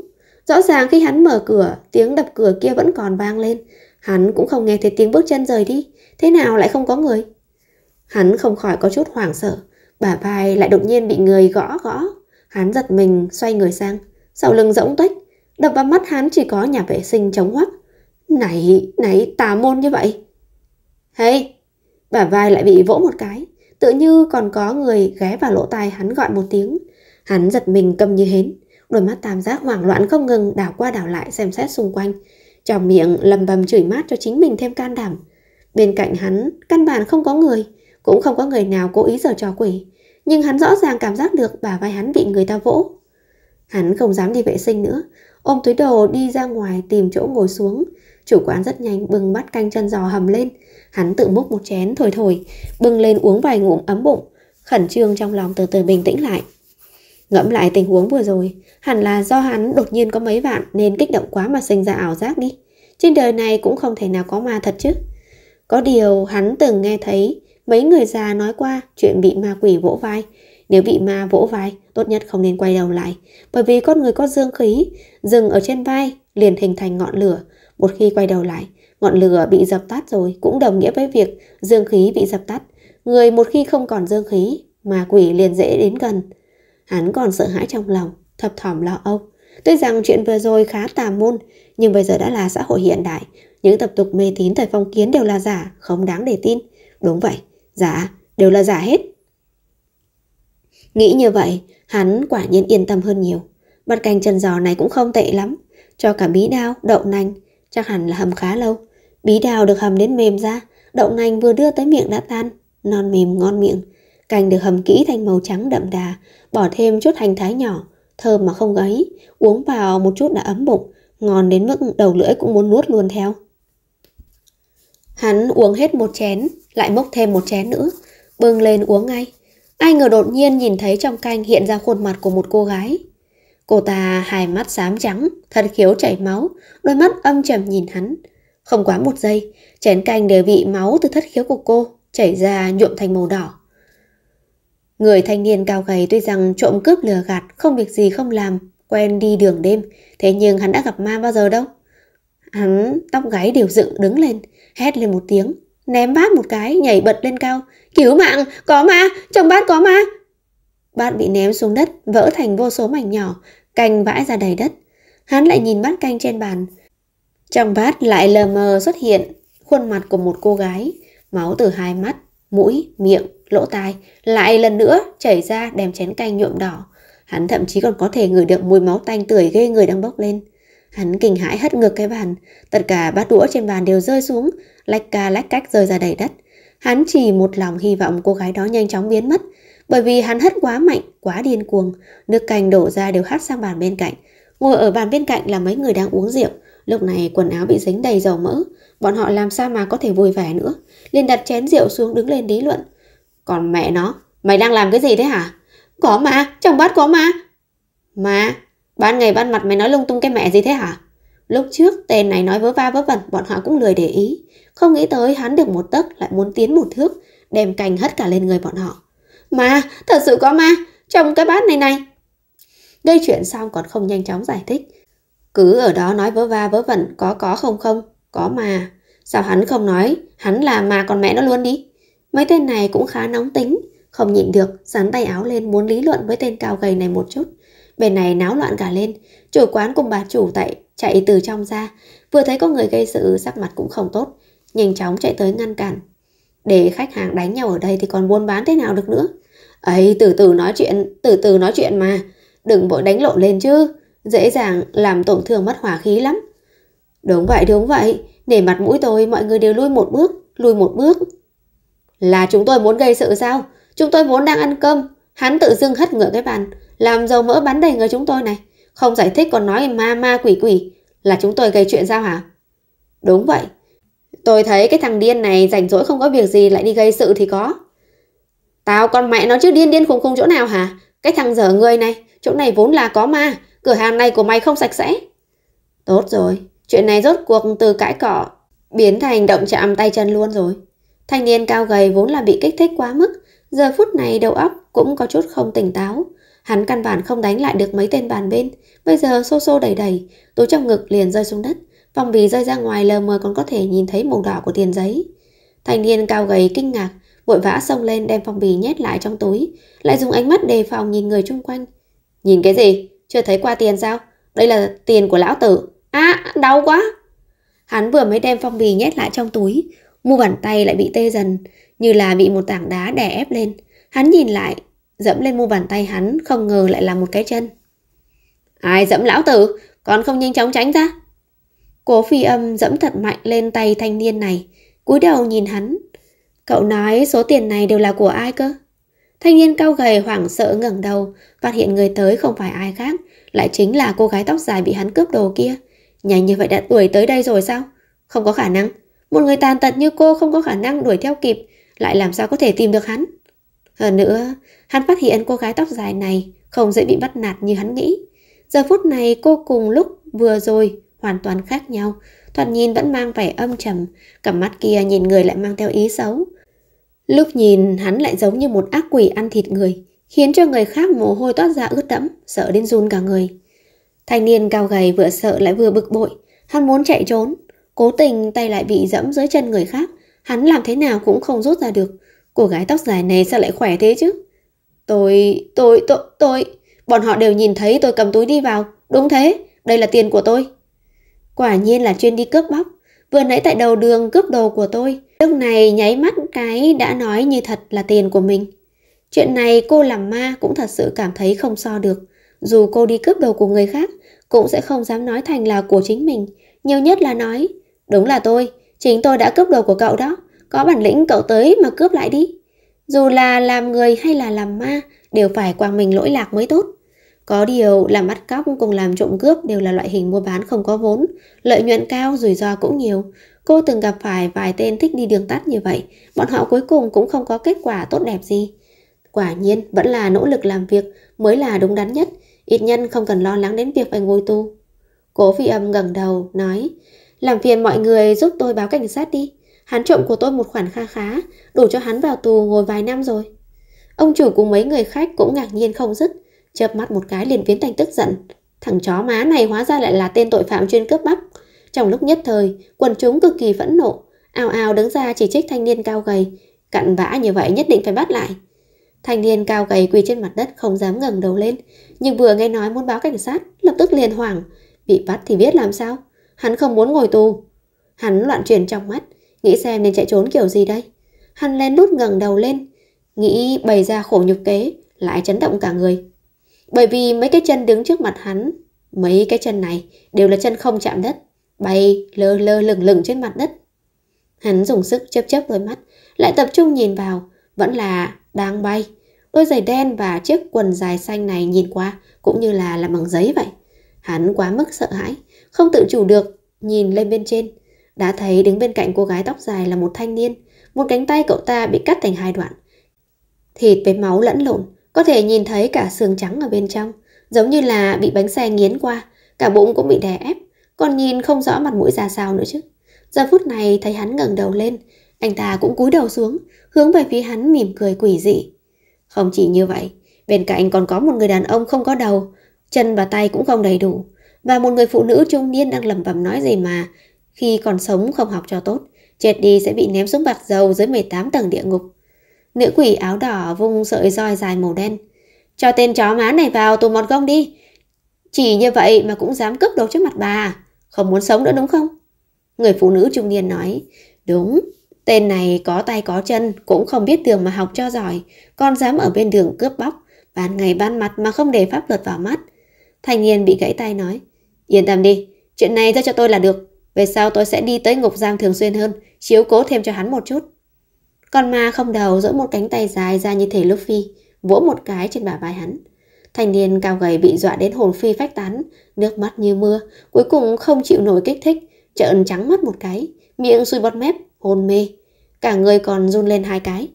Rõ ràng khi hắn mở cửa, tiếng đập cửa kia vẫn còn vang lên. Hắn cũng không nghe thấy tiếng bước chân rời đi. Thế nào lại không có người? Hắn không khỏi có chút hoảng sợ. Bả vai lại đột nhiên bị người gõ gõ. Hắn giật mình xoay người sang. Sau lưng rỗng tuếch, Đập vào mắt hắn chỉ có nhà vệ sinh chống hoắc. Này, này tà môn như vậy. Hey, bả vai lại bị vỗ một cái. Tự như còn có người ghé vào lỗ tai hắn gọi một tiếng. Hắn giật mình cầm như hến. Đôi mắt tam giác hoảng loạn không ngừng đảo qua đảo lại xem xét xung quanh. Trong miệng lầm bầm chửi mát cho chính mình thêm can đảm. Bên cạnh hắn, căn bản không có người. Cũng không có người nào cố ý giở trò quỷ. Nhưng hắn rõ ràng cảm giác được bả vai hắn bị người ta vỗ. Hắn không dám đi vệ sinh nữa, ôm túi đồ đi ra ngoài tìm chỗ ngồi xuống. Chủ quán rất nhanh bưng bát canh chân giò hầm lên. Hắn tự múc một chén thổi thổi, bưng lên uống vài ngụm ấm bụng. Khẩn trương trong lòng từ từ bình tĩnh lại. Ngẫm lại tình huống vừa rồi, hẳn là do hắn đột nhiên có mấy vạn nên kích động quá mà sinh ra ảo giác đi. Trên đời này cũng không thể nào có ma thật chứ. Có điều hắn từng nghe thấy mấy người già nói qua chuyện bị ma quỷ vỗ vai, nếu bị ma vỗ vai, tốt nhất không nên quay đầu lại, bởi vì con người có dương khí, dừng ở trên vai liền hình thành ngọn lửa. Một khi quay đầu lại, ngọn lửa bị dập tắt rồi cũng đồng nghĩa với việc dương khí bị dập tắt. Người một khi không còn dương khí, mà quỷ liền dễ đến gần. Hắn còn sợ hãi trong lòng, thập thỏm lo âu. Tuy rằng chuyện vừa rồi khá tà môn, nhưng bây giờ đã là xã hội hiện đại. Những tập tục mê tín thời phong kiến đều là giả, không đáng để tin. Đúng vậy, giả, đều là giả hết. Nghĩ như vậy, hắn quả nhiên yên tâm hơn nhiều. Bát cành trần giò này cũng không tệ lắm. Cho cả bí đao, đậu nành, chắc hẳn là hầm khá lâu. Bí đao được hầm đến mềm ra, đậu nành vừa đưa tới miệng đã tan, non mềm ngon miệng. Cành được hầm kỹ thành màu trắng đậm đà, bỏ thêm chút hành thái nhỏ, thơm mà không gấy. uống vào một chút đã ấm bụng, ngon đến mức đầu lưỡi cũng muốn nuốt luôn theo. Hắn uống hết một chén, lại mốc thêm một chén nữa, bưng lên uống ngay. Ai ngờ đột nhiên nhìn thấy trong canh hiện ra khuôn mặt của một cô gái. Cô ta hai mắt xám trắng, thân khiếu chảy máu, đôi mắt âm trầm nhìn hắn. Không quá một giây, chén canh đều bị máu từ thất khiếu của cô chảy ra nhuộm thành màu đỏ. Người thanh niên cao gầy tuy rằng trộm cướp lừa gạt, không việc gì không làm, quen đi đường đêm, thế nhưng hắn đã gặp ma bao giờ đâu. Hắn tóc gáy đều dựng đứng lên, hét lên một tiếng, ném bát một cái, nhảy bật lên cao. Cứu mạng, có ma, trong bát có ma. Bát bị ném xuống đất, vỡ thành vô số mảnh nhỏ, canh vãi ra đầy đất. Hắn lại nhìn bát canh trên bàn. Trong bát lại lờ mờ xuất hiện khuôn mặt của một cô gái, máu từ hai mắt, mũi, miệng, lỗ tai, lại lần nữa chảy ra đem chén canh nhuộm đỏ. Hắn thậm chí còn có thể ngửi được mùi máu tanh tưởi ghê người đang bốc lên. Hắn kinh hãi hất ngược cái bàn, tất cả bát đũa trên bàn đều rơi xuống, lách ca lách cách rơi ra đầy đất. Hắn chỉ một lòng hy vọng cô gái đó nhanh chóng biến mất, bởi vì hắn hất quá mạnh, quá điên cuồng, nước cành đổ ra đều hắt sang bàn bên cạnh. Ngồi ở bàn bên cạnh là mấy người đang uống rượu, lúc này quần áo bị dính đầy dầu mỡ, bọn họ làm sao mà có thể vui vẻ nữa, liền đặt chén rượu xuống đứng lên lý luận. Còn mẹ nó, mày đang làm cái gì thế hả? Có mà, trong bát có mà. Mà, Ban ngày ban mặt mày nói lung tung cái mẹ gì thế hả? Lúc trước tên này nói vớ va vớ vẩn bọn họ cũng lười để ý. Không nghĩ tới hắn được một tấc lại muốn tiến một thước, đem cành hất cả lên người bọn họ. Mà, thật sự có ma, trong cái bát này này. Gây chuyện xong còn không nhanh chóng giải thích. Cứ ở đó nói vớ va vớ vẩn có có không không, có mà. Sao hắn không nói, hắn là ma còn mẹ nó luôn đi. Mấy tên này cũng khá nóng tính, không nhịn được, dán tay áo lên muốn lý luận với tên cao gầy này một chút. Bên này náo loạn cả lên, chủ quán cùng bà chủ tại chạy từ trong ra, vừa thấy có người gây sự sắc mặt cũng không tốt, nhanh chóng chạy tới ngăn cản. Để khách hàng đánh nhau ở đây thì còn buôn bán thế nào được nữa. Ấy, từ từ nói chuyện, từ từ nói chuyện mà, đừng bội đánh lộn lên chứ, dễ dàng làm tổn thương mất hỏa khí lắm. Đúng vậy, đúng vậy, để mặt mũi tôi mọi người đều lui một bước, lui một bước. Là chúng tôi muốn gây sự sao? Chúng tôi muốn đang ăn cơm, hắn tự dưng hất ngửa cái bàn, làm dầu mỡ bắn đầy người chúng tôi này. Không giải thích còn nói ma ma quỷ quỷ. Là chúng tôi gây chuyện sao hả? Đúng vậy. Tôi thấy cái thằng điên này rảnh rỗi không có việc gì lại đi gây sự thì có. Tao con mẹ nó chứ điên điên khùng khùng chỗ nào hả? Cái thằng dở người này, chỗ này vốn là có ma. Cửa hàng này của mày không sạch sẽ. Tốt rồi, chuyện này rốt cuộc từ cãi cọ biến thành động chạm tay chân luôn rồi. Thanh niên cao gầy vốn là bị kích thích quá mức, giờ phút này đầu óc cũng có chút không tỉnh táo, Hắn căn bản không đánh lại được mấy tên bàn bên, bây giờ xô xô đầy đầy túi trong ngực liền rơi xuống đất, vòng bì rơi ra ngoài lờ mờ còn có thể nhìn thấy màu đỏ của tiền giấy. Thanh niên cao gầy kinh ngạc, vội vã xông lên đem phong bì nhét lại trong túi, lại dùng ánh mắt đề phòng nhìn người chung quanh. Nhìn cái gì? Chưa thấy qua tiền sao? Đây là tiền của lão tử. À, đau quá! Hắn vừa mới đem phong bì nhét lại trong túi, mu bàn tay lại bị tê dần, như là bị một tảng đá đè ép lên. Hắn nhìn lại, dẫm lên mu bàn tay hắn không ngờ lại là một cái chân. Ai dẫm lão tử, còn không nhanh chóng tránh ra. Cố phi âm dẫm thật mạnh lên tay thanh niên này, cúi đầu nhìn hắn. Cậu nói số tiền này đều là của ai cơ? Thanh niên cao gầy hoảng sợ ngẩng đầu, phát hiện người tới không phải ai khác, lại chính là cô gái tóc dài bị hắn cướp đồ kia. Nhanh như vậy đã đuổi tới đây rồi sao? Không có khả năng. Một người tàn tật như cô không có khả năng đuổi theo kịp, lại làm sao có thể tìm được hắn? Hơn nữa, hắn phát hiện cô gái tóc dài này không dễ bị bắt nạt như hắn nghĩ. Giờ phút này cô cùng lúc vừa rồi hoàn toàn khác nhau, thoạt nhìn vẫn mang vẻ âm trầm, cặp mắt kia nhìn người lại mang theo ý xấu. Lúc nhìn hắn lại giống như một ác quỷ ăn thịt người, khiến cho người khác mồ hôi toát ra ướt đẫm, sợ đến run cả người. Thanh niên cao gầy vừa sợ lại vừa bực bội, hắn muốn chạy trốn, cố tình tay lại bị dẫm dưới chân người khác, hắn làm thế nào cũng không rút ra được, Cô gái tóc dài này sao lại khỏe thế chứ? Tôi, tôi, tôi, tôi... Bọn họ đều nhìn thấy tôi cầm túi đi vào. Đúng thế, đây là tiền của tôi. Quả nhiên là chuyên đi cướp bóc. Vừa nãy tại đầu đường cướp đồ của tôi. Lúc này nháy mắt cái đã nói như thật là tiền của mình. Chuyện này cô làm ma cũng thật sự cảm thấy không so được. Dù cô đi cướp đồ của người khác, cũng sẽ không dám nói thành là của chính mình. Nhiều nhất là nói, đúng là tôi, chính tôi đã cướp đồ của cậu đó có bản lĩnh cậu tới mà cướp lại đi. Dù là làm người hay là làm ma, đều phải quang mình lỗi lạc mới tốt. Có điều, làm bắt cóc cùng làm trộm cướp đều là loại hình mua bán không có vốn, lợi nhuận cao, rủi ro cũng nhiều. Cô từng gặp phải vài tên thích đi đường tắt như vậy, bọn họ cuối cùng cũng không có kết quả tốt đẹp gì. Quả nhiên, vẫn là nỗ lực làm việc mới là đúng đắn nhất, ít nhân không cần lo lắng đến việc phải ngồi tù. Cố phi âm ngẩng đầu, nói, làm phiền mọi người giúp tôi báo cảnh sát đi. Hắn trộm của tôi một khoản kha khá, đủ cho hắn vào tù ngồi vài năm rồi. Ông chủ cùng mấy người khách cũng ngạc nhiên không dứt, chớp mắt một cái liền biến thành tức giận. Thằng chó má này hóa ra lại là tên tội phạm chuyên cướp bóc. Trong lúc nhất thời, quần chúng cực kỳ phẫn nộ, ào ào đứng ra chỉ trích thanh niên cao gầy, cặn vã như vậy nhất định phải bắt lại. Thanh niên cao gầy quỳ trên mặt đất không dám ngẩng đầu lên, nhưng vừa nghe nói muốn báo cảnh sát, lập tức liền hoảng, bị bắt thì biết làm sao, hắn không muốn ngồi tù. Hắn loạn chuyển trong mắt, Nghĩ xem nên chạy trốn kiểu gì đây Hắn len lút ngẩng đầu lên Nghĩ bày ra khổ nhục kế Lại chấn động cả người Bởi vì mấy cái chân đứng trước mặt hắn Mấy cái chân này đều là chân không chạm đất Bay lơ lơ lửng lửng trên mặt đất Hắn dùng sức chớp chớp đôi mắt Lại tập trung nhìn vào Vẫn là đang bay Đôi giày đen và chiếc quần dài xanh này nhìn qua Cũng như là làm bằng giấy vậy Hắn quá mức sợ hãi Không tự chủ được Nhìn lên bên trên đã thấy đứng bên cạnh cô gái tóc dài là một thanh niên, một cánh tay cậu ta bị cắt thành hai đoạn. Thịt với máu lẫn lộn, có thể nhìn thấy cả xương trắng ở bên trong, giống như là bị bánh xe nghiến qua, cả bụng cũng bị đè ép, còn nhìn không rõ mặt mũi ra sao nữa chứ. Giờ phút này thấy hắn ngẩng đầu lên, anh ta cũng cúi đầu xuống, hướng về phía hắn mỉm cười quỷ dị. Không chỉ như vậy, bên cạnh còn có một người đàn ông không có đầu, chân và tay cũng không đầy đủ, và một người phụ nữ trung niên đang lẩm bẩm nói gì mà khi còn sống không học cho tốt, chết đi sẽ bị ném xuống bạc dầu dưới 18 tầng địa ngục. Nữ quỷ áo đỏ vung sợi roi dài màu đen. Cho tên chó má này vào tù một gông đi. Chỉ như vậy mà cũng dám cướp đồ trước mặt bà. Không muốn sống nữa đúng không? Người phụ nữ trung niên nói. Đúng, tên này có tay có chân, cũng không biết đường mà học cho giỏi. Con dám ở bên đường cướp bóc, ban ngày ban mặt mà không để pháp luật vào mắt. Thanh niên bị gãy tay nói. Yên tâm đi, chuyện này giao cho tôi là được. Về sau tôi sẽ đi tới ngục giam thường xuyên hơn, chiếu cố thêm cho hắn một chút. Con ma không đầu dỗi một cánh tay dài ra như thể Luffy, vỗ một cái trên bả vai hắn. Thanh niên cao gầy bị dọa đến hồn phi phách tán, nước mắt như mưa, cuối cùng không chịu nổi kích thích, trợn trắng mắt một cái, miệng sùi bọt mép, hôn mê. Cả người còn run lên hai cái.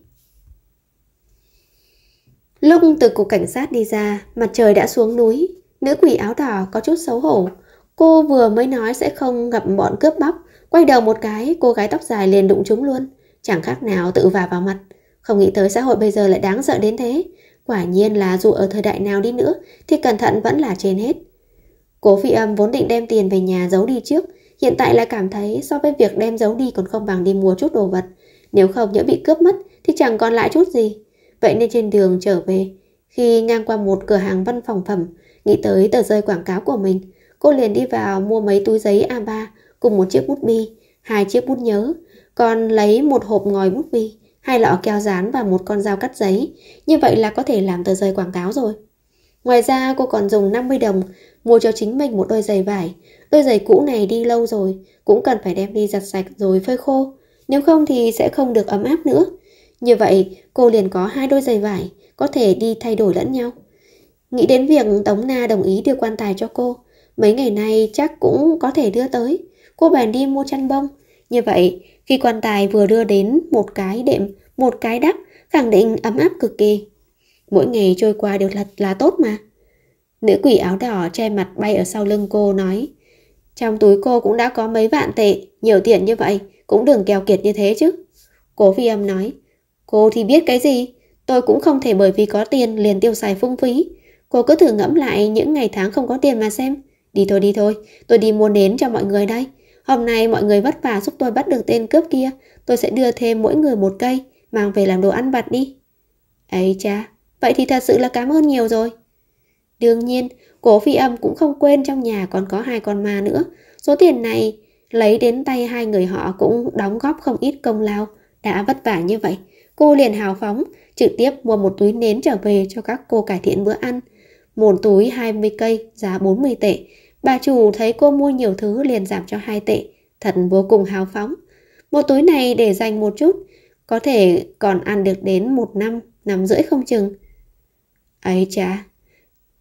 Lúc từ cục cảnh sát đi ra, mặt trời đã xuống núi, nữ quỷ áo đỏ có chút xấu hổ, Cô vừa mới nói sẽ không gặp bọn cướp bóc, quay đầu một cái, cô gái tóc dài liền đụng chúng luôn, chẳng khác nào tự vả vào mặt. Không nghĩ tới xã hội bây giờ lại đáng sợ đến thế. Quả nhiên là dù ở thời đại nào đi nữa thì cẩn thận vẫn là trên hết. Cố phi âm vốn định đem tiền về nhà giấu đi trước, hiện tại lại cảm thấy so với việc đem giấu đi còn không bằng đi mua chút đồ vật. Nếu không nhỡ bị cướp mất thì chẳng còn lại chút gì. Vậy nên trên đường trở về, khi ngang qua một cửa hàng văn phòng phẩm, nghĩ tới tờ rơi quảng cáo của mình, Cô liền đi vào mua mấy túi giấy A3 cùng một chiếc bút bi, hai chiếc bút nhớ, còn lấy một hộp ngòi bút bi, hai lọ keo dán và một con dao cắt giấy. Như vậy là có thể làm tờ rơi quảng cáo rồi. Ngoài ra cô còn dùng 50 đồng mua cho chính mình một đôi giày vải. Đôi giày cũ này đi lâu rồi, cũng cần phải đem đi giặt sạch rồi phơi khô. Nếu không thì sẽ không được ấm áp nữa. Như vậy, cô liền có hai đôi giày vải, có thể đi thay đổi lẫn nhau. Nghĩ đến việc Tống Na đồng ý đưa quan tài cho cô, Mấy ngày nay chắc cũng có thể đưa tới. Cô bèn đi mua chăn bông. Như vậy, khi quan tài vừa đưa đến một cái đệm, một cái đắp, khẳng định ấm áp cực kỳ. Mỗi ngày trôi qua đều thật là tốt mà. Nữ quỷ áo đỏ che mặt bay ở sau lưng cô nói Trong túi cô cũng đã có mấy vạn tệ, nhiều tiền như vậy, cũng đừng kèo kiệt như thế chứ. Cố phi âm nói Cô thì biết cái gì, tôi cũng không thể bởi vì có tiền liền tiêu xài phung phí. Cô cứ thử ngẫm lại những ngày tháng không có tiền mà xem. Đi thôi đi thôi, tôi đi mua nến cho mọi người đây. Hôm nay mọi người vất vả giúp tôi bắt được tên cướp kia, tôi sẽ đưa thêm mỗi người một cây, mang về làm đồ ăn vặt đi. ấy cha, vậy thì thật sự là cảm ơn nhiều rồi. Đương nhiên, cổ phi âm cũng không quên trong nhà còn có hai con ma nữa. Số tiền này lấy đến tay hai người họ cũng đóng góp không ít công lao. Đã vất vả như vậy, cô liền hào phóng, trực tiếp mua một túi nến trở về cho các cô cải thiện bữa ăn. Một túi 20 cây giá 40 tệ, Bà chủ thấy cô mua nhiều thứ liền giảm cho 2 tệ, thật vô cùng hào phóng. Một túi này để dành một chút, có thể còn ăn được đến một năm, năm rưỡi không chừng. Ấy chà,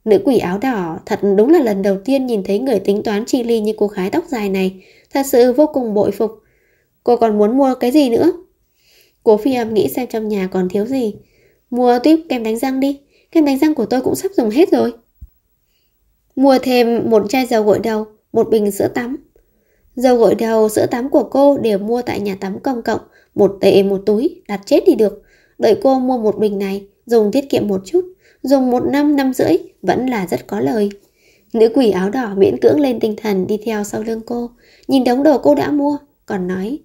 nữ quỷ áo đỏ thật đúng là lần đầu tiên nhìn thấy người tính toán chi ly như cô gái tóc dài này, thật sự vô cùng bội phục. Cô còn muốn mua cái gì nữa? Cô phi âm nghĩ xem trong nhà còn thiếu gì. Mua tuyếp kem đánh răng đi, kem đánh răng của tôi cũng sắp dùng hết rồi. Mua thêm một chai dầu gội đầu, một bình sữa tắm. Dầu gội đầu, sữa tắm của cô đều mua tại nhà tắm công cộng, một tệ một túi, đặt chết thì được. Đợi cô mua một bình này, dùng tiết kiệm một chút, dùng một năm năm rưỡi vẫn là rất có lời. Nữ quỷ áo đỏ miễn cưỡng lên tinh thần đi theo sau lưng cô, nhìn đống đồ cô đã mua, còn nói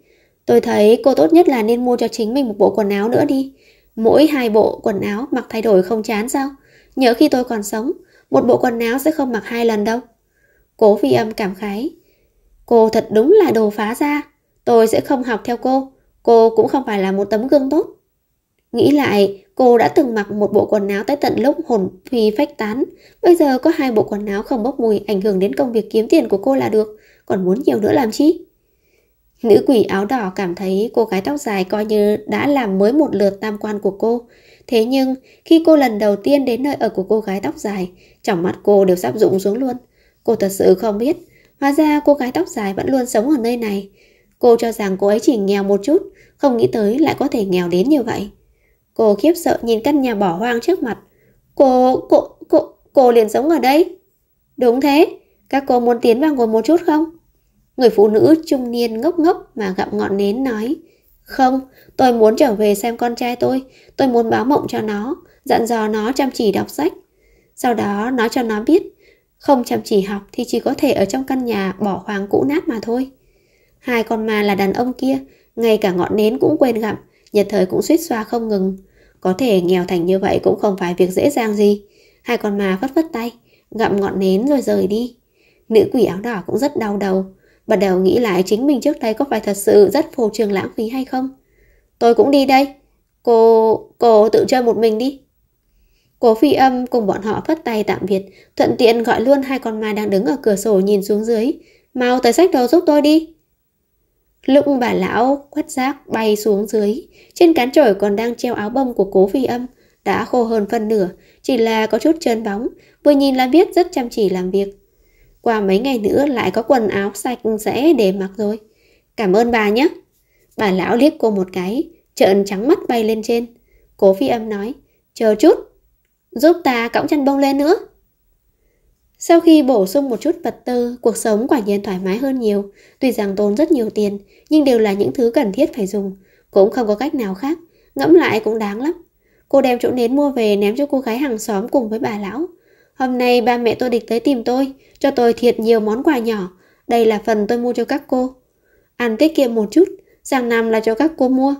Tôi thấy cô tốt nhất là nên mua cho chính mình một bộ quần áo nữa đi. Mỗi hai bộ quần áo mặc thay đổi không chán sao? Nhớ khi tôi còn sống, một bộ quần áo sẽ không mặc hai lần đâu. Cố phi âm cảm khái. Cô thật đúng là đồ phá ra. Tôi sẽ không học theo cô. Cô cũng không phải là một tấm gương tốt. Nghĩ lại, cô đã từng mặc một bộ quần áo tới tận lúc hồn phi phách tán. Bây giờ có hai bộ quần áo không bốc mùi ảnh hưởng đến công việc kiếm tiền của cô là được. Còn muốn nhiều nữa làm chi? Nữ quỷ áo đỏ cảm thấy cô gái tóc dài coi như đã làm mới một lượt tam quan của cô. Thế nhưng, khi cô lần đầu tiên đến nơi ở của cô gái tóc dài, trong mắt cô đều sắp rụng xuống luôn. Cô thật sự không biết, hóa ra cô gái tóc dài vẫn luôn sống ở nơi này. Cô cho rằng cô ấy chỉ nghèo một chút, không nghĩ tới lại có thể nghèo đến như vậy. Cô khiếp sợ nhìn căn nhà bỏ hoang trước mặt. Cô, cô, cô, cô liền sống ở đây. Đúng thế, các cô muốn tiến vào ngồi một chút không? Người phụ nữ trung niên ngốc ngốc mà gặm ngọn nến nói, không, tôi muốn trở về xem con trai tôi, tôi muốn báo mộng cho nó, dặn dò nó chăm chỉ đọc sách. Sau đó nói cho nó biết, không chăm chỉ học thì chỉ có thể ở trong căn nhà bỏ hoang cũ nát mà thôi. Hai con ma là đàn ông kia, ngay cả ngọn nến cũng quên gặm, nhật thời cũng suýt xoa không ngừng. Có thể nghèo thành như vậy cũng không phải việc dễ dàng gì. Hai con ma phất phất tay, gặm ngọn nến rồi rời đi. Nữ quỷ áo đỏ cũng rất đau đầu, Bắt đầu nghĩ lại chính mình trước đây có phải thật sự rất phô trường lãng phí hay không? Tôi cũng đi đây. Cô... cô tự chơi một mình đi. Cố phi âm cùng bọn họ phất tay tạm biệt, thuận tiện gọi luôn hai con ma đang đứng ở cửa sổ nhìn xuống dưới. Mau tới sách đồ giúp tôi đi. Lúc bà lão quét rác bay xuống dưới, trên cán chổi còn đang treo áo bông của cố phi âm, đã khô hơn phân nửa, chỉ là có chút trơn bóng, vừa nhìn là biết rất chăm chỉ làm việc. Qua mấy ngày nữa lại có quần áo sạch sẽ để mặc rồi. Cảm ơn bà nhé. Bà lão liếc cô một cái, trợn trắng mắt bay lên trên. Cố phi âm nói, chờ chút, giúp ta cõng chăn bông lên nữa. Sau khi bổ sung một chút vật tư, cuộc sống quả nhiên thoải mái hơn nhiều. Tuy rằng tốn rất nhiều tiền, nhưng đều là những thứ cần thiết phải dùng. Cũng không có cách nào khác, ngẫm lại cũng đáng lắm. Cô đem chỗ nến mua về ném cho cô gái hàng xóm cùng với bà lão. Hôm nay ba mẹ tôi địch tới tìm tôi, cho tôi thiệt nhiều món quà nhỏ. Đây là phần tôi mua cho các cô. Ăn tiết kiệm một chút, sang năm là cho các cô mua.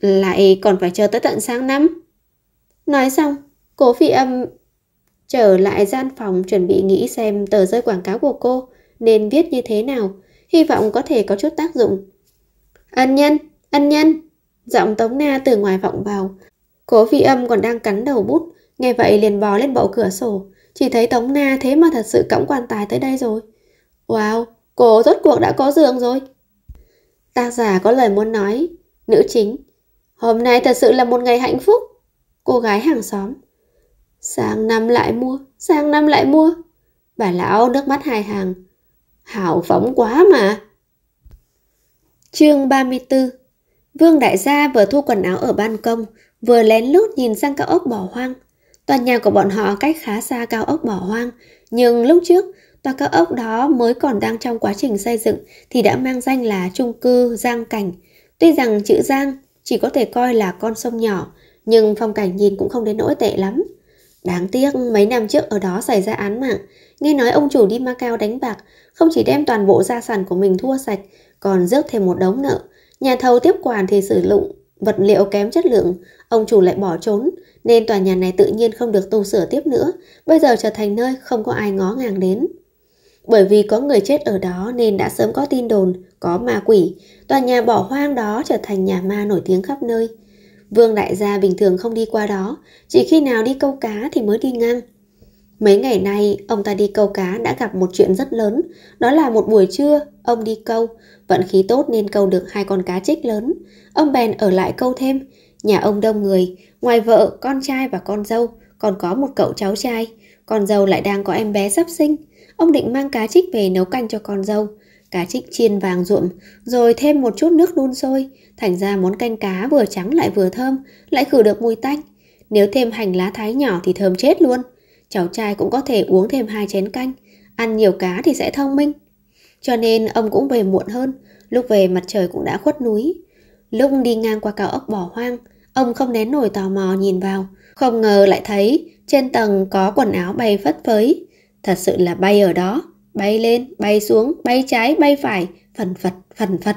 Lại còn phải chờ tới tận sáng năm. Nói xong, cố phi âm trở lại gian phòng chuẩn bị nghĩ xem tờ rơi quảng cáo của cô nên viết như thế nào, hy vọng có thể có chút tác dụng. Ân nhân, ân nhân, giọng Tống Na từ ngoài vọng vào. Cố phi âm còn đang cắn đầu bút, Nghe vậy liền bò lên bộ cửa sổ, chỉ thấy Tống Na thế mà thật sự cõng quan tài tới đây rồi. Wow, cô rốt cuộc đã có giường rồi. Tác giả có lời muốn nói, nữ chính. Hôm nay thật sự là một ngày hạnh phúc. Cô gái hàng xóm. Sang năm lại mua, sang năm lại mua. Bà lão nước mắt hai hàng. Hảo phóng quá mà. Chương 34 Vương đại gia vừa thu quần áo ở ban công, vừa lén lút nhìn sang các ốc bỏ hoang. Tòa nhà của bọn họ cách khá xa cao ốc bỏ hoang, nhưng lúc trước tòa cao ốc đó mới còn đang trong quá trình xây dựng thì đã mang danh là chung cư Giang Cảnh. Tuy rằng chữ Giang chỉ có thể coi là con sông nhỏ, nhưng phong cảnh nhìn cũng không đến nỗi tệ lắm. Đáng tiếc mấy năm trước ở đó xảy ra án mạng, nghe nói ông chủ đi Macau đánh bạc, không chỉ đem toàn bộ gia sản của mình thua sạch, còn rước thêm một đống nợ. Nhà thầu tiếp quản thì sử dụng vật liệu kém chất lượng, ông chủ lại bỏ trốn, nên tòa nhà này tự nhiên không được tu sửa tiếp nữa, bây giờ trở thành nơi không có ai ngó ngàng đến. Bởi vì có người chết ở đó nên đã sớm có tin đồn, có ma quỷ, tòa nhà bỏ hoang đó trở thành nhà ma nổi tiếng khắp nơi. Vương đại gia bình thường không đi qua đó, chỉ khi nào đi câu cá thì mới đi ngang. Mấy ngày nay, ông ta đi câu cá đã gặp một chuyện rất lớn, đó là một buổi trưa, ông đi câu, vận khí tốt nên câu được hai con cá trích lớn. Ông bèn ở lại câu thêm, Nhà ông đông người, ngoài vợ, con trai và con dâu, còn có một cậu cháu trai. Con dâu lại đang có em bé sắp sinh. Ông định mang cá trích về nấu canh cho con dâu. Cá trích chiên vàng ruộm, rồi thêm một chút nước đun sôi. Thành ra món canh cá vừa trắng lại vừa thơm, lại khử được mùi tanh. Nếu thêm hành lá thái nhỏ thì thơm chết luôn. Cháu trai cũng có thể uống thêm hai chén canh. Ăn nhiều cá thì sẽ thông minh. Cho nên ông cũng về muộn hơn, lúc về mặt trời cũng đã khuất núi. Lúc đi ngang qua cao ốc bỏ hoang, ông không nén nổi tò mò nhìn vào, không ngờ lại thấy trên tầng có quần áo bay phất phới. Thật sự là bay ở đó, bay lên, bay xuống, bay trái, bay phải, phần phật, phần phật.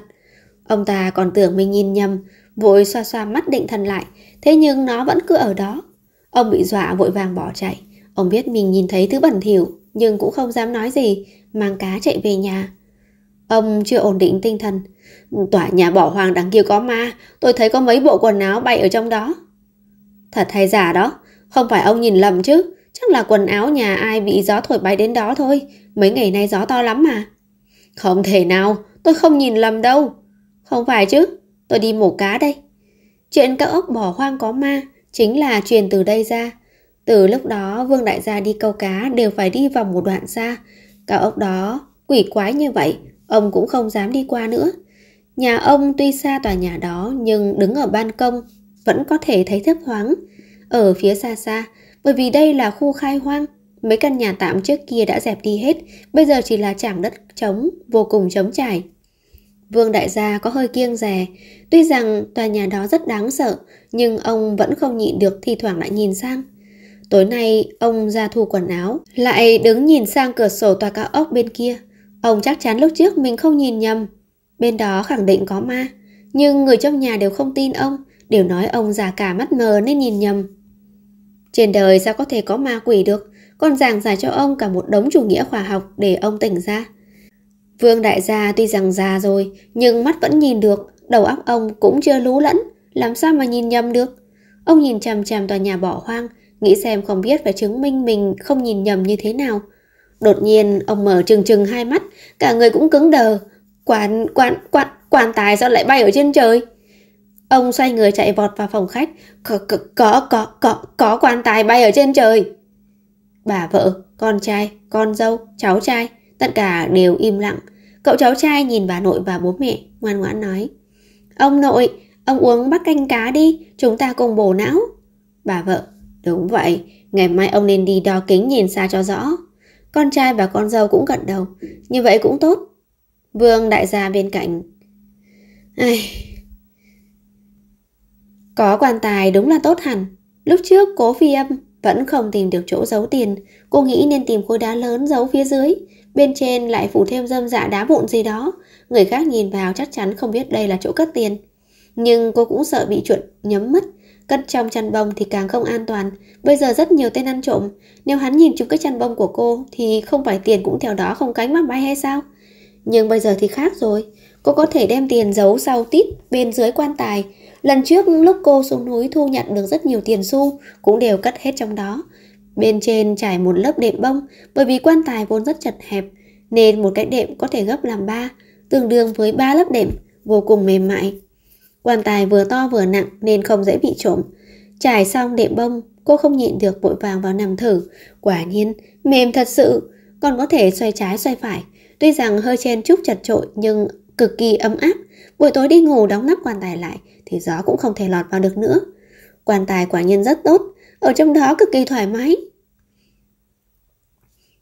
Ông ta còn tưởng mình nhìn nhầm, vội xoa xoa mắt định thần lại, thế nhưng nó vẫn cứ ở đó. Ông bị dọa vội vàng bỏ chạy, ông biết mình nhìn thấy thứ bẩn thỉu nhưng cũng không dám nói gì, mang cá chạy về nhà. Ông chưa ổn định tinh thần. Tòa nhà bỏ hoang đằng kia có ma, tôi thấy có mấy bộ quần áo bay ở trong đó. Thật hay giả đó, không phải ông nhìn lầm chứ, chắc là quần áo nhà ai bị gió thổi bay đến đó thôi, mấy ngày nay gió to lắm mà. Không thể nào, tôi không nhìn lầm đâu. Không phải chứ, tôi đi mổ cá đây. Chuyện các ốc bỏ hoang có ma chính là truyền từ đây ra. Từ lúc đó Vương Đại Gia đi câu cá đều phải đi vào một đoạn xa. cao ốc đó quỷ quái như vậy Ông cũng không dám đi qua nữa. Nhà ông tuy xa tòa nhà đó nhưng đứng ở ban công vẫn có thể thấy thấp thoáng. Ở phía xa xa, bởi vì đây là khu khai hoang, mấy căn nhà tạm trước kia đã dẹp đi hết, bây giờ chỉ là chảng đất trống, vô cùng trống trải. Vương đại gia có hơi kiêng rè, tuy rằng tòa nhà đó rất đáng sợ, nhưng ông vẫn không nhịn được thi thoảng lại nhìn sang. Tối nay, ông ra thu quần áo, lại đứng nhìn sang cửa sổ tòa cao ốc bên kia. Ông chắc chắn lúc trước mình không nhìn nhầm. Bên đó khẳng định có ma, nhưng người trong nhà đều không tin ông, đều nói ông già cả mắt mờ nên nhìn nhầm. Trên đời sao có thể có ma quỷ được, còn giảng giải cho ông cả một đống chủ nghĩa khoa học để ông tỉnh ra. Vương đại gia tuy rằng già rồi, nhưng mắt vẫn nhìn được, đầu óc ông cũng chưa lú lẫn, làm sao mà nhìn nhầm được. Ông nhìn chằm chằm tòa nhà bỏ hoang, nghĩ xem không biết phải chứng minh mình không nhìn nhầm như thế nào – Đột nhiên ông mở trừng trừng hai mắt, cả người cũng cứng đờ. Quan, quan, quan, quan tài sao lại bay ở trên trời? Ông xoay người chạy vọt vào phòng khách. Có, có, có, có, có, có quan tài bay ở trên trời. Bà vợ, con trai, con dâu, cháu trai, tất cả đều im lặng. Cậu cháu trai nhìn bà nội và bố mẹ, ngoan ngoãn nói. Ông nội, ông uống bát canh cá đi, chúng ta cùng bổ não. Bà vợ, đúng vậy, ngày mai ông nên đi đo kính nhìn xa cho rõ. Con trai và con dâu cũng gật đầu Như vậy cũng tốt Vương đại gia bên cạnh Ai... Có quan tài đúng là tốt hẳn Lúc trước cố phi âm Vẫn không tìm được chỗ giấu tiền Cô nghĩ nên tìm khối đá lớn giấu phía dưới Bên trên lại phủ thêm dâm dạ đá vụn gì đó Người khác nhìn vào chắc chắn không biết đây là chỗ cất tiền Nhưng cô cũng sợ bị chuẩn nhấm mất Cất trong chăn bông thì càng không an toàn, bây giờ rất nhiều tên ăn trộm, nếu hắn nhìn chúng cái chăn bông của cô thì không phải tiền cũng theo đó không cánh mà bay hay sao? Nhưng bây giờ thì khác rồi, cô có thể đem tiền giấu sau tít bên dưới quan tài. Lần trước lúc cô xuống núi thu nhận được rất nhiều tiền xu, cũng đều cất hết trong đó. Bên trên trải một lớp đệm bông, bởi vì quan tài vốn rất chật hẹp, nên một cái đệm có thể gấp làm ba, tương đương với ba lớp đệm, vô cùng mềm mại, Quan tài vừa to vừa nặng nên không dễ bị trộm. Trải xong đệm bông, cô không nhịn được vội vàng vào nằm thử. Quả nhiên, mềm thật sự, còn có thể xoay trái xoay phải. Tuy rằng hơi chen chút chặt trội nhưng cực kỳ ấm áp. Buổi tối đi ngủ đóng nắp quan tài lại thì gió cũng không thể lọt vào được nữa. Quan tài quả nhiên rất tốt, ở trong đó cực kỳ thoải mái.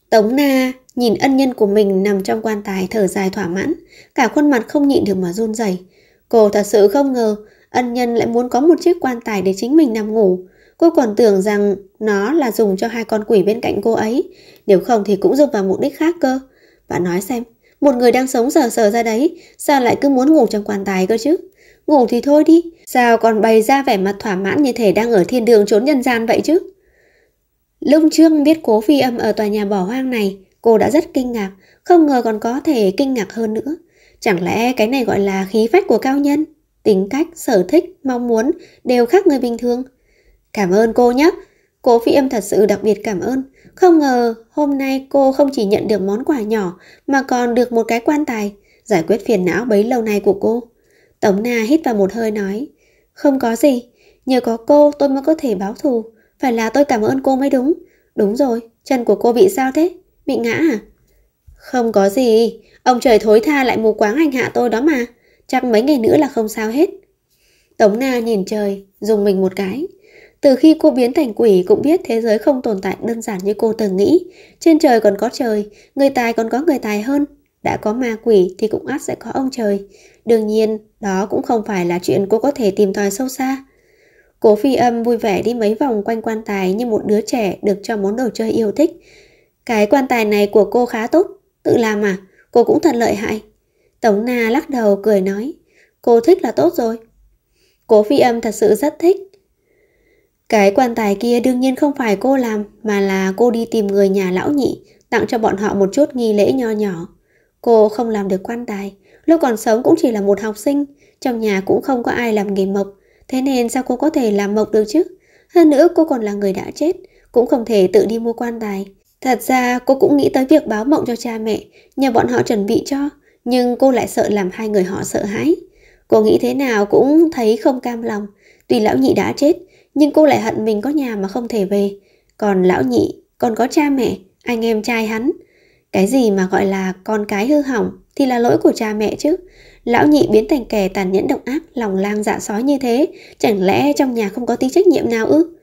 Tống Na nhìn ân nhân của mình nằm trong quan tài thở dài thỏa mãn, cả khuôn mặt không nhịn được mà run rẩy. Cô thật sự không ngờ ân nhân lại muốn có một chiếc quan tài để chính mình nằm ngủ. Cô còn tưởng rằng nó là dùng cho hai con quỷ bên cạnh cô ấy, nếu không thì cũng dùng vào mục đích khác cơ. Bạn nói xem, một người đang sống sờ sờ ra đấy, sao lại cứ muốn ngủ trong quan tài cơ chứ? Ngủ thì thôi đi, sao còn bày ra vẻ mặt thỏa mãn như thể đang ở thiên đường trốn nhân gian vậy chứ? Lúc trương biết cố phi âm ở tòa nhà bỏ hoang này, cô đã rất kinh ngạc, không ngờ còn có thể kinh ngạc hơn nữa. Chẳng lẽ cái này gọi là khí phách của cao nhân? Tính cách, sở thích, mong muốn đều khác người bình thường. Cảm ơn cô nhé. Cô Phi Âm thật sự đặc biệt cảm ơn. Không ngờ hôm nay cô không chỉ nhận được món quà nhỏ mà còn được một cái quan tài, giải quyết phiền não bấy lâu nay của cô. Tống Na hít vào một hơi nói, không có gì, nhờ có cô tôi mới có thể báo thù. Phải là tôi cảm ơn cô mới đúng. Đúng rồi, chân của cô bị sao thế? Bị ngã à? Không có gì, ông trời thối tha lại mù quáng hành hạ tôi đó mà, chắc mấy ngày nữa là không sao hết. Tống Na nhìn trời, dùng mình một cái. Từ khi cô biến thành quỷ cũng biết thế giới không tồn tại đơn giản như cô từng nghĩ. Trên trời còn có trời, người tài còn có người tài hơn. Đã có ma quỷ thì cũng ắt sẽ có ông trời. Đương nhiên, đó cũng không phải là chuyện cô có thể tìm tòi sâu xa. Cố phi âm vui vẻ đi mấy vòng quanh quan tài như một đứa trẻ được cho món đồ chơi yêu thích. Cái quan tài này của cô khá tốt, Tự làm à? Cô cũng thật lợi hại. Tống Na lắc đầu cười nói. Cô thích là tốt rồi. Cố phi âm thật sự rất thích. Cái quan tài kia đương nhiên không phải cô làm mà là cô đi tìm người nhà lão nhị tặng cho bọn họ một chút nghi lễ nho nhỏ. Cô không làm được quan tài, lúc còn sống cũng chỉ là một học sinh, trong nhà cũng không có ai làm nghề mộc, thế nên sao cô có thể làm mộc được chứ? Hơn nữa cô còn là người đã chết, cũng không thể tự đi mua quan tài. Thật ra cô cũng nghĩ tới việc báo mộng cho cha mẹ, nhờ bọn họ chuẩn bị cho, nhưng cô lại sợ làm hai người họ sợ hãi. Cô nghĩ thế nào cũng thấy không cam lòng, tuy lão nhị đã chết, nhưng cô lại hận mình có nhà mà không thể về. Còn lão nhị, còn có cha mẹ, anh em trai hắn. Cái gì mà gọi là con cái hư hỏng thì là lỗi của cha mẹ chứ. Lão nhị biến thành kẻ tàn nhẫn độc ác, lòng lang dạ sói như thế, chẳng lẽ trong nhà không có tí trách nhiệm nào ư?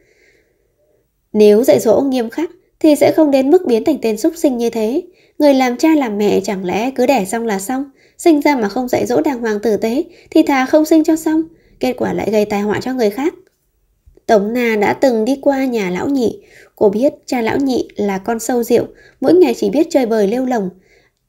Nếu dạy dỗ nghiêm khắc thì sẽ không đến mức biến thành tên súc sinh như thế. Người làm cha làm mẹ chẳng lẽ cứ đẻ xong là xong, sinh ra mà không dạy dỗ đàng hoàng tử tế thì thà không sinh cho xong, kết quả lại gây tai họa cho người khác. Tống Na đã từng đi qua nhà lão nhị, cô biết cha lão nhị là con sâu rượu, mỗi ngày chỉ biết chơi bời lêu lồng,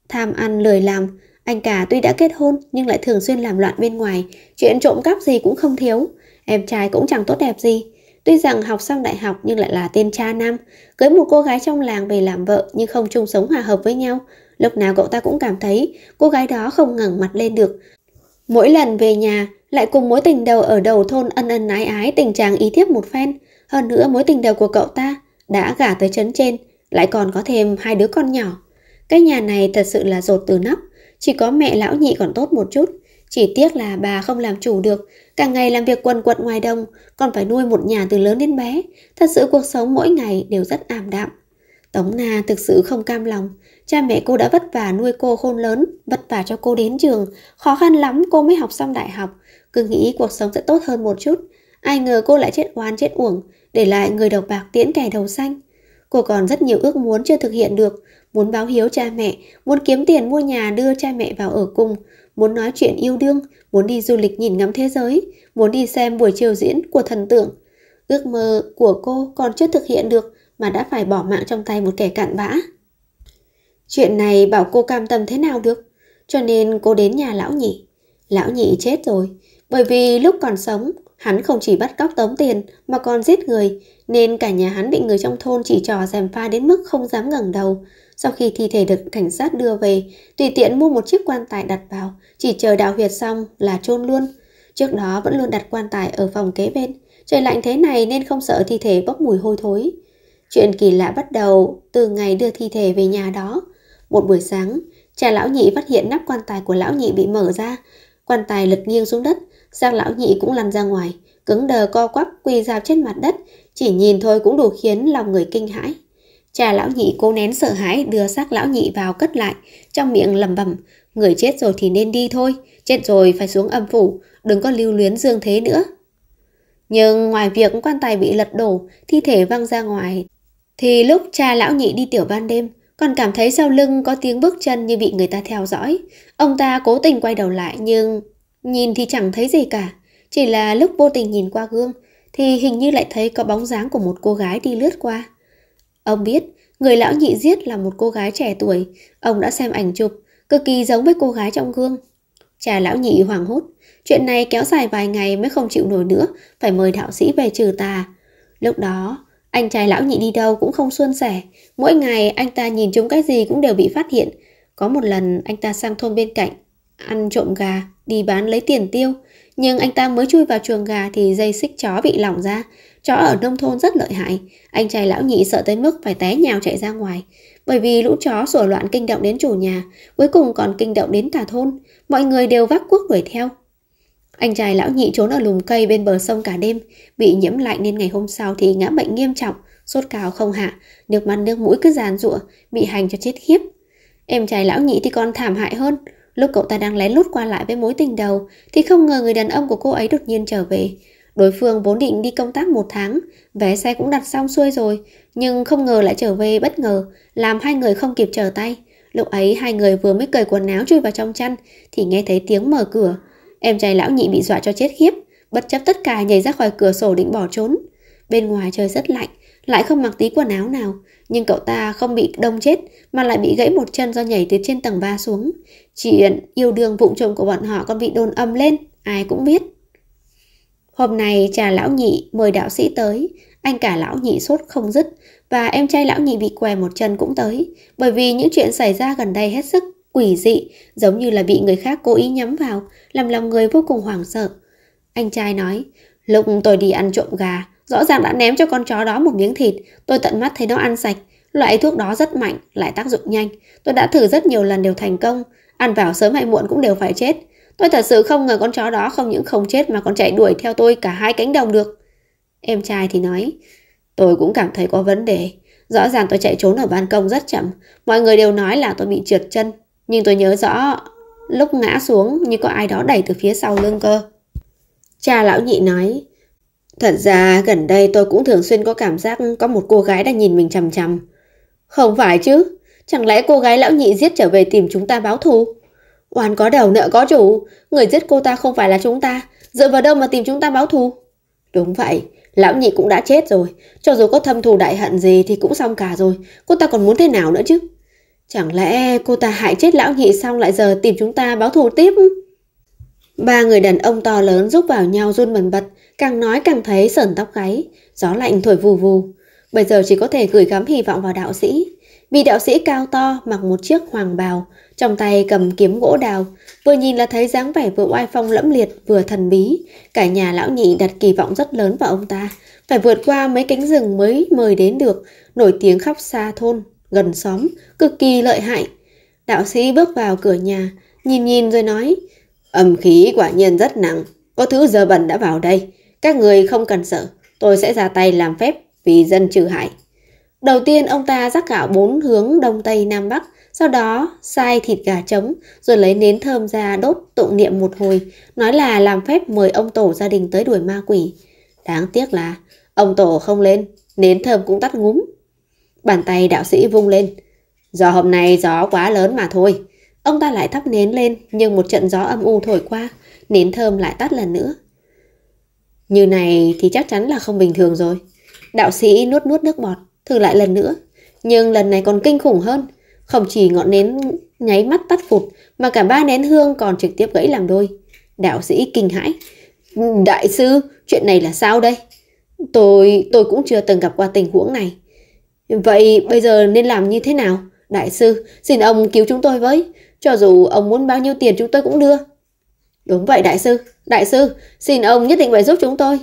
tham ăn lười làm, anh cả tuy đã kết hôn nhưng lại thường xuyên làm loạn bên ngoài, chuyện trộm cắp gì cũng không thiếu, em trai cũng chẳng tốt đẹp gì, Tuy rằng học xong đại học nhưng lại là tên cha nam, cưới một cô gái trong làng về làm vợ nhưng không chung sống hòa hợp với nhau. Lúc nào cậu ta cũng cảm thấy cô gái đó không ngẩng mặt lên được. Mỗi lần về nhà lại cùng mối tình đầu ở đầu thôn ân ân ái ái tình trạng ý thiếp một phen. Hơn nữa mối tình đầu của cậu ta đã gả tới chấn trên, lại còn có thêm hai đứa con nhỏ. Cái nhà này thật sự là rột từ nóc, chỉ có mẹ lão nhị còn tốt một chút, chỉ tiếc là bà không làm chủ được, cả ngày làm việc quần quật ngoài đông, còn phải nuôi một nhà từ lớn đến bé. Thật sự cuộc sống mỗi ngày đều rất ảm đạm. Tống Na thực sự không cam lòng, cha mẹ cô đã vất vả nuôi cô khôn lớn, vất vả cho cô đến trường, khó khăn lắm cô mới học xong đại học, cứ nghĩ cuộc sống sẽ tốt hơn một chút. Ai ngờ cô lại chết oan chết uổng, để lại người đầu bạc tiễn kẻ đầu xanh. Cô còn rất nhiều ước muốn chưa thực hiện được, muốn báo hiếu cha mẹ, muốn kiếm tiền mua nhà đưa cha mẹ vào ở cùng, muốn nói chuyện yêu đương, muốn đi du lịch nhìn ngắm thế giới, muốn đi xem buổi chiều diễn của thần tượng. Ước mơ của cô còn chưa thực hiện được mà đã phải bỏ mạng trong tay một kẻ cặn bã. Chuyện này bảo cô cam tâm thế nào được, cho nên cô đến nhà lão nhị. Lão nhị chết rồi, bởi vì lúc còn sống Hắn không chỉ bắt cóc tống tiền mà còn giết người, nên cả nhà hắn bị người trong thôn chỉ trò dèm pha đến mức không dám ngẩng đầu. Sau khi thi thể được cảnh sát đưa về, tùy tiện mua một chiếc quan tài đặt vào, chỉ chờ đào huyệt xong là chôn luôn. Trước đó vẫn luôn đặt quan tài ở phòng kế bên. Trời lạnh thế này nên không sợ thi thể bốc mùi hôi thối. Chuyện kỳ lạ bắt đầu từ ngày đưa thi thể về nhà đó. Một buổi sáng, cha lão nhị phát hiện nắp quan tài của lão nhị bị mở ra. Quan tài lật nghiêng xuống đất, Giang lão nhị cũng lăn ra ngoài, cứng đờ co quắp quỳ dạp trên mặt đất, chỉ nhìn thôi cũng đủ khiến lòng người kinh hãi. Cha lão nhị cố nén sợ hãi đưa xác lão nhị vào cất lại, trong miệng lầm bầm, người chết rồi thì nên đi thôi, chết rồi phải xuống âm phủ, đừng có lưu luyến dương thế nữa. Nhưng ngoài việc quan tài bị lật đổ, thi thể văng ra ngoài, thì lúc cha lão nhị đi tiểu ban đêm, còn cảm thấy sau lưng có tiếng bước chân như bị người ta theo dõi. Ông ta cố tình quay đầu lại nhưng Nhìn thì chẳng thấy gì cả, chỉ là lúc vô tình nhìn qua gương thì hình như lại thấy có bóng dáng của một cô gái đi lướt qua. Ông biết, người lão nhị giết là một cô gái trẻ tuổi, ông đã xem ảnh chụp, cực kỳ giống với cô gái trong gương. Cha lão nhị hoảng hốt, chuyện này kéo dài vài ngày mới không chịu nổi nữa, phải mời đạo sĩ về trừ tà. Lúc đó, anh trai lão nhị đi đâu cũng không suôn sẻ, mỗi ngày anh ta nhìn chúng cái gì cũng đều bị phát hiện. Có một lần anh ta sang thôn bên cạnh, ăn trộm gà, đi bán lấy tiền tiêu. Nhưng anh ta mới chui vào chuồng gà thì dây xích chó bị lỏng ra. Chó ở nông thôn rất lợi hại. Anh trai lão nhị sợ tới mức phải té nhào chạy ra ngoài. Bởi vì lũ chó sủa loạn kinh động đến chủ nhà, cuối cùng còn kinh động đến cả thôn. Mọi người đều vác cuốc đuổi theo. Anh trai lão nhị trốn ở lùm cây bên bờ sông cả đêm, bị nhiễm lạnh nên ngày hôm sau thì ngã bệnh nghiêm trọng, sốt cao không hạ, nước mắt nước mũi cứ giàn rụa, bị hành cho chết khiếp. Em trai lão nhị thì còn thảm hại hơn, Lúc cậu ta đang lén lút qua lại với mối tình đầu thì không ngờ người đàn ông của cô ấy đột nhiên trở về. Đối phương vốn định đi công tác một tháng, vé xe cũng đặt xong xuôi rồi, nhưng không ngờ lại trở về bất ngờ, làm hai người không kịp trở tay. Lúc ấy hai người vừa mới cởi quần áo chui vào trong chăn thì nghe thấy tiếng mở cửa. Em trai lão nhị bị dọa cho chết khiếp, bất chấp tất cả nhảy ra khỏi cửa sổ định bỏ trốn. Bên ngoài trời rất lạnh, lại không mặc tí quần áo nào, nhưng cậu ta không bị đông chết mà lại bị gãy một chân do nhảy từ trên tầng 3 xuống. Chuyện yêu đương vụng trộm của bọn họ còn bị đồn âm lên, ai cũng biết. Hôm nay trà lão nhị mời đạo sĩ tới, anh cả lão nhị sốt không dứt và em trai lão nhị bị què một chân cũng tới, bởi vì những chuyện xảy ra gần đây hết sức quỷ dị, giống như là bị người khác cố ý nhắm vào, làm lòng người vô cùng hoảng sợ. Anh trai nói, lúc tôi đi ăn trộm gà, Rõ ràng đã ném cho con chó đó một miếng thịt, tôi tận mắt thấy nó ăn sạch. Loại thuốc đó rất mạnh, lại tác dụng nhanh. Tôi đã thử rất nhiều lần đều thành công. Ăn vào sớm hay muộn cũng đều phải chết. Tôi thật sự không ngờ con chó đó không những không chết mà còn chạy đuổi theo tôi cả hai cánh đồng được. Em trai thì nói, tôi cũng cảm thấy có vấn đề. Rõ ràng tôi chạy trốn ở ban công rất chậm. Mọi người đều nói là tôi bị trượt chân. Nhưng tôi nhớ rõ lúc ngã xuống như có ai đó đẩy từ phía sau lưng cơ. Cha lão nhị nói, Thật ra gần đây tôi cũng thường xuyên có cảm giác có một cô gái đang nhìn mình chằm chằm. Không phải chứ, chẳng lẽ cô gái lão nhị giết trở về tìm chúng ta báo thù? Oan có đầu nợ có chủ, người giết cô ta không phải là chúng ta, dựa vào đâu mà tìm chúng ta báo thù? Đúng vậy, lão nhị cũng đã chết rồi, cho dù có thâm thù đại hận gì thì cũng xong cả rồi, cô ta còn muốn thế nào nữa chứ? Chẳng lẽ cô ta hại chết lão nhị xong lại giờ tìm chúng ta báo thù tiếp? Ba người đàn ông to lớn giúp vào nhau run bần bật. Càng nói càng thấy sờn tóc gáy, gió lạnh thổi vù vù. Bây giờ chỉ có thể gửi gắm hy vọng vào đạo sĩ. Vì đạo sĩ cao to mặc một chiếc hoàng bào, trong tay cầm kiếm gỗ đào, vừa nhìn là thấy dáng vẻ vừa oai phong lẫm liệt vừa thần bí. Cả nhà lão nhị đặt kỳ vọng rất lớn vào ông ta, phải vượt qua mấy cánh rừng mới mời đến được, nổi tiếng khắp xa thôn, gần xóm, cực kỳ lợi hại. Đạo sĩ bước vào cửa nhà, nhìn nhìn rồi nói, âm khí quả nhiên rất nặng, có thứ giờ bẩn đã vào đây, các người không cần sợ, tôi sẽ ra tay làm phép vì dân trừ hại. Đầu tiên ông ta rắc gạo bốn hướng đông tây nam bắc, sau đó sai thịt gà trống, rồi lấy nến thơm ra đốt tụng niệm một hồi, nói là làm phép mời ông tổ gia đình tới đuổi ma quỷ. Đáng tiếc là ông tổ không lên, nến thơm cũng tắt ngúm. Bàn tay đạo sĩ vung lên. Do hôm nay gió quá lớn mà thôi. Ông ta lại thắp nến lên, nhưng một trận gió âm u thổi qua, nến thơm lại tắt lần nữa. Như này thì chắc chắn là không bình thường rồi. Đạo sĩ nuốt nuốt nước bọt, thử lại lần nữa. Nhưng lần này còn kinh khủng hơn. Không chỉ ngọn nến nháy mắt tắt phụt, mà cả ba nén hương còn trực tiếp gãy làm đôi. Đạo sĩ kinh hãi. Đại sư, chuyện này là sao đây? Tôi, tôi cũng chưa từng gặp qua tình huống này. Vậy bây giờ nên làm như thế nào? Đại sư, xin ông cứu chúng tôi với. Cho dù ông muốn bao nhiêu tiền chúng tôi cũng đưa. Đúng vậy đại sư, đại sư, xin ông nhất định phải giúp chúng tôi.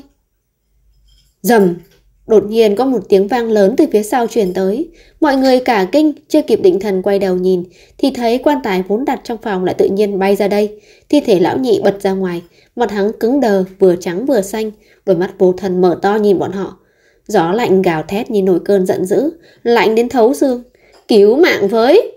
Dầm, đột nhiên có một tiếng vang lớn từ phía sau truyền tới. Mọi người cả kinh, chưa kịp định thần quay đầu nhìn, thì thấy quan tài vốn đặt trong phòng lại tự nhiên bay ra đây. Thi thể lão nhị bật ra ngoài, mặt hắn cứng đờ, vừa trắng vừa xanh, đôi mắt vô thần mở to nhìn bọn họ. Gió lạnh gào thét như nổi cơn giận dữ, lạnh đến thấu xương. Cứu mạng với!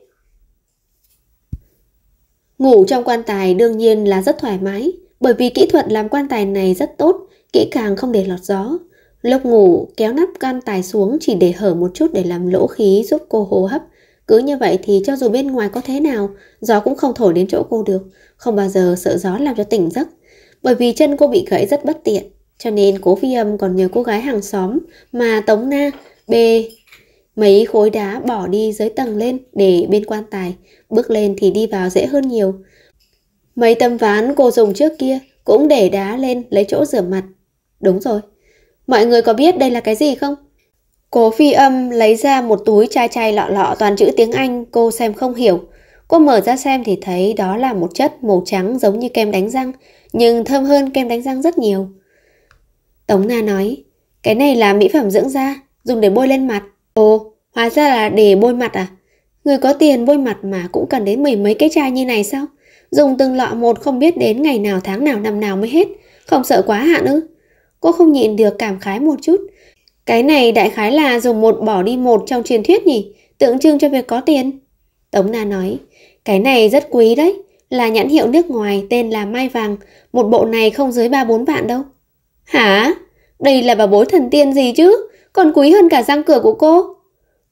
Ngủ trong quan tài đương nhiên là rất thoải mái, bởi vì kỹ thuật làm quan tài này rất tốt, kỹ càng không để lọt gió. Lúc ngủ, kéo nắp quan tài xuống chỉ để hở một chút để làm lỗ khí giúp cô hô hấp. Cứ như vậy thì cho dù bên ngoài có thế nào, gió cũng không thổi đến chỗ cô được, không bao giờ sợ gió làm cho tỉnh giấc. Bởi vì chân cô bị gãy rất bất tiện, cho nên cố phi âm còn nhờ cô gái hàng xóm mà Tống Na bê Mấy khối đá bỏ đi dưới tầng lên để bên quan tài, bước lên thì đi vào dễ hơn nhiều. Mấy tấm ván cô dùng trước kia cũng để đá lên lấy chỗ rửa mặt. Đúng rồi. Mọi người có biết đây là cái gì không? cô phi âm lấy ra một túi chai chai lọ lọ toàn chữ tiếng Anh cô xem không hiểu. Cô mở ra xem thì thấy đó là một chất màu trắng giống như kem đánh răng, nhưng thơm hơn kem đánh răng rất nhiều. Tống Na nói, cái này là mỹ phẩm dưỡng da, dùng để bôi lên mặt. Ồ, hóa ra là để bôi mặt à? Người có tiền bôi mặt mà cũng cần đến mười mấy cái chai như này sao? Dùng từng lọ một không biết đến ngày nào tháng nào năm nào mới hết, không sợ quá hạn ư? Cô không nhịn được cảm khái một chút. Cái này đại khái là dùng một bỏ đi một trong truyền thuyết nhỉ, tượng trưng cho việc có tiền. Tống Na nói, cái này rất quý đấy, là nhãn hiệu nước ngoài tên là Mai Vàng, một bộ này không dưới ba bốn vạn đâu. Hả? Đây là bà bối thần tiên gì chứ? còn quý hơn cả răng cửa của cô.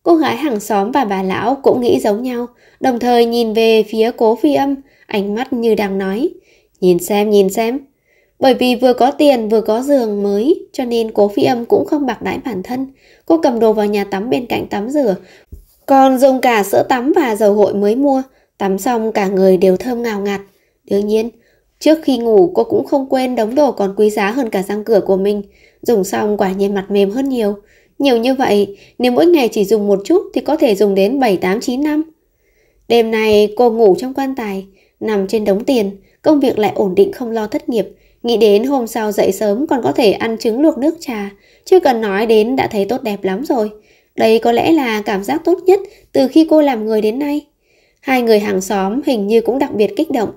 Cô gái hàng xóm và bà lão cũng nghĩ giống nhau, đồng thời nhìn về phía cố phi âm, ánh mắt như đang nói. Nhìn xem, nhìn xem. Bởi vì vừa có tiền vừa có giường mới, cho nên cố phi âm cũng không bạc đãi bản thân. Cô cầm đồ vào nhà tắm bên cạnh tắm rửa, còn dùng cả sữa tắm và dầu gội mới mua. Tắm xong cả người đều thơm ngào ngạt. Đương nhiên, trước khi ngủ cô cũng không quên đống đồ còn quý giá hơn cả răng cửa của mình. Dùng xong quả nhiên mặt mềm hơn nhiều. Nhiều như vậy, nếu mỗi ngày chỉ dùng một chút thì có thể dùng đến 7, 8, 9 năm. Đêm nay cô ngủ trong quan tài, nằm trên đống tiền, công việc lại ổn định không lo thất nghiệp. Nghĩ đến hôm sau dậy sớm còn có thể ăn trứng luộc nước trà, chưa cần nói đến đã thấy tốt đẹp lắm rồi. Đây có lẽ là cảm giác tốt nhất từ khi cô làm người đến nay. Hai người hàng xóm hình như cũng đặc biệt kích động,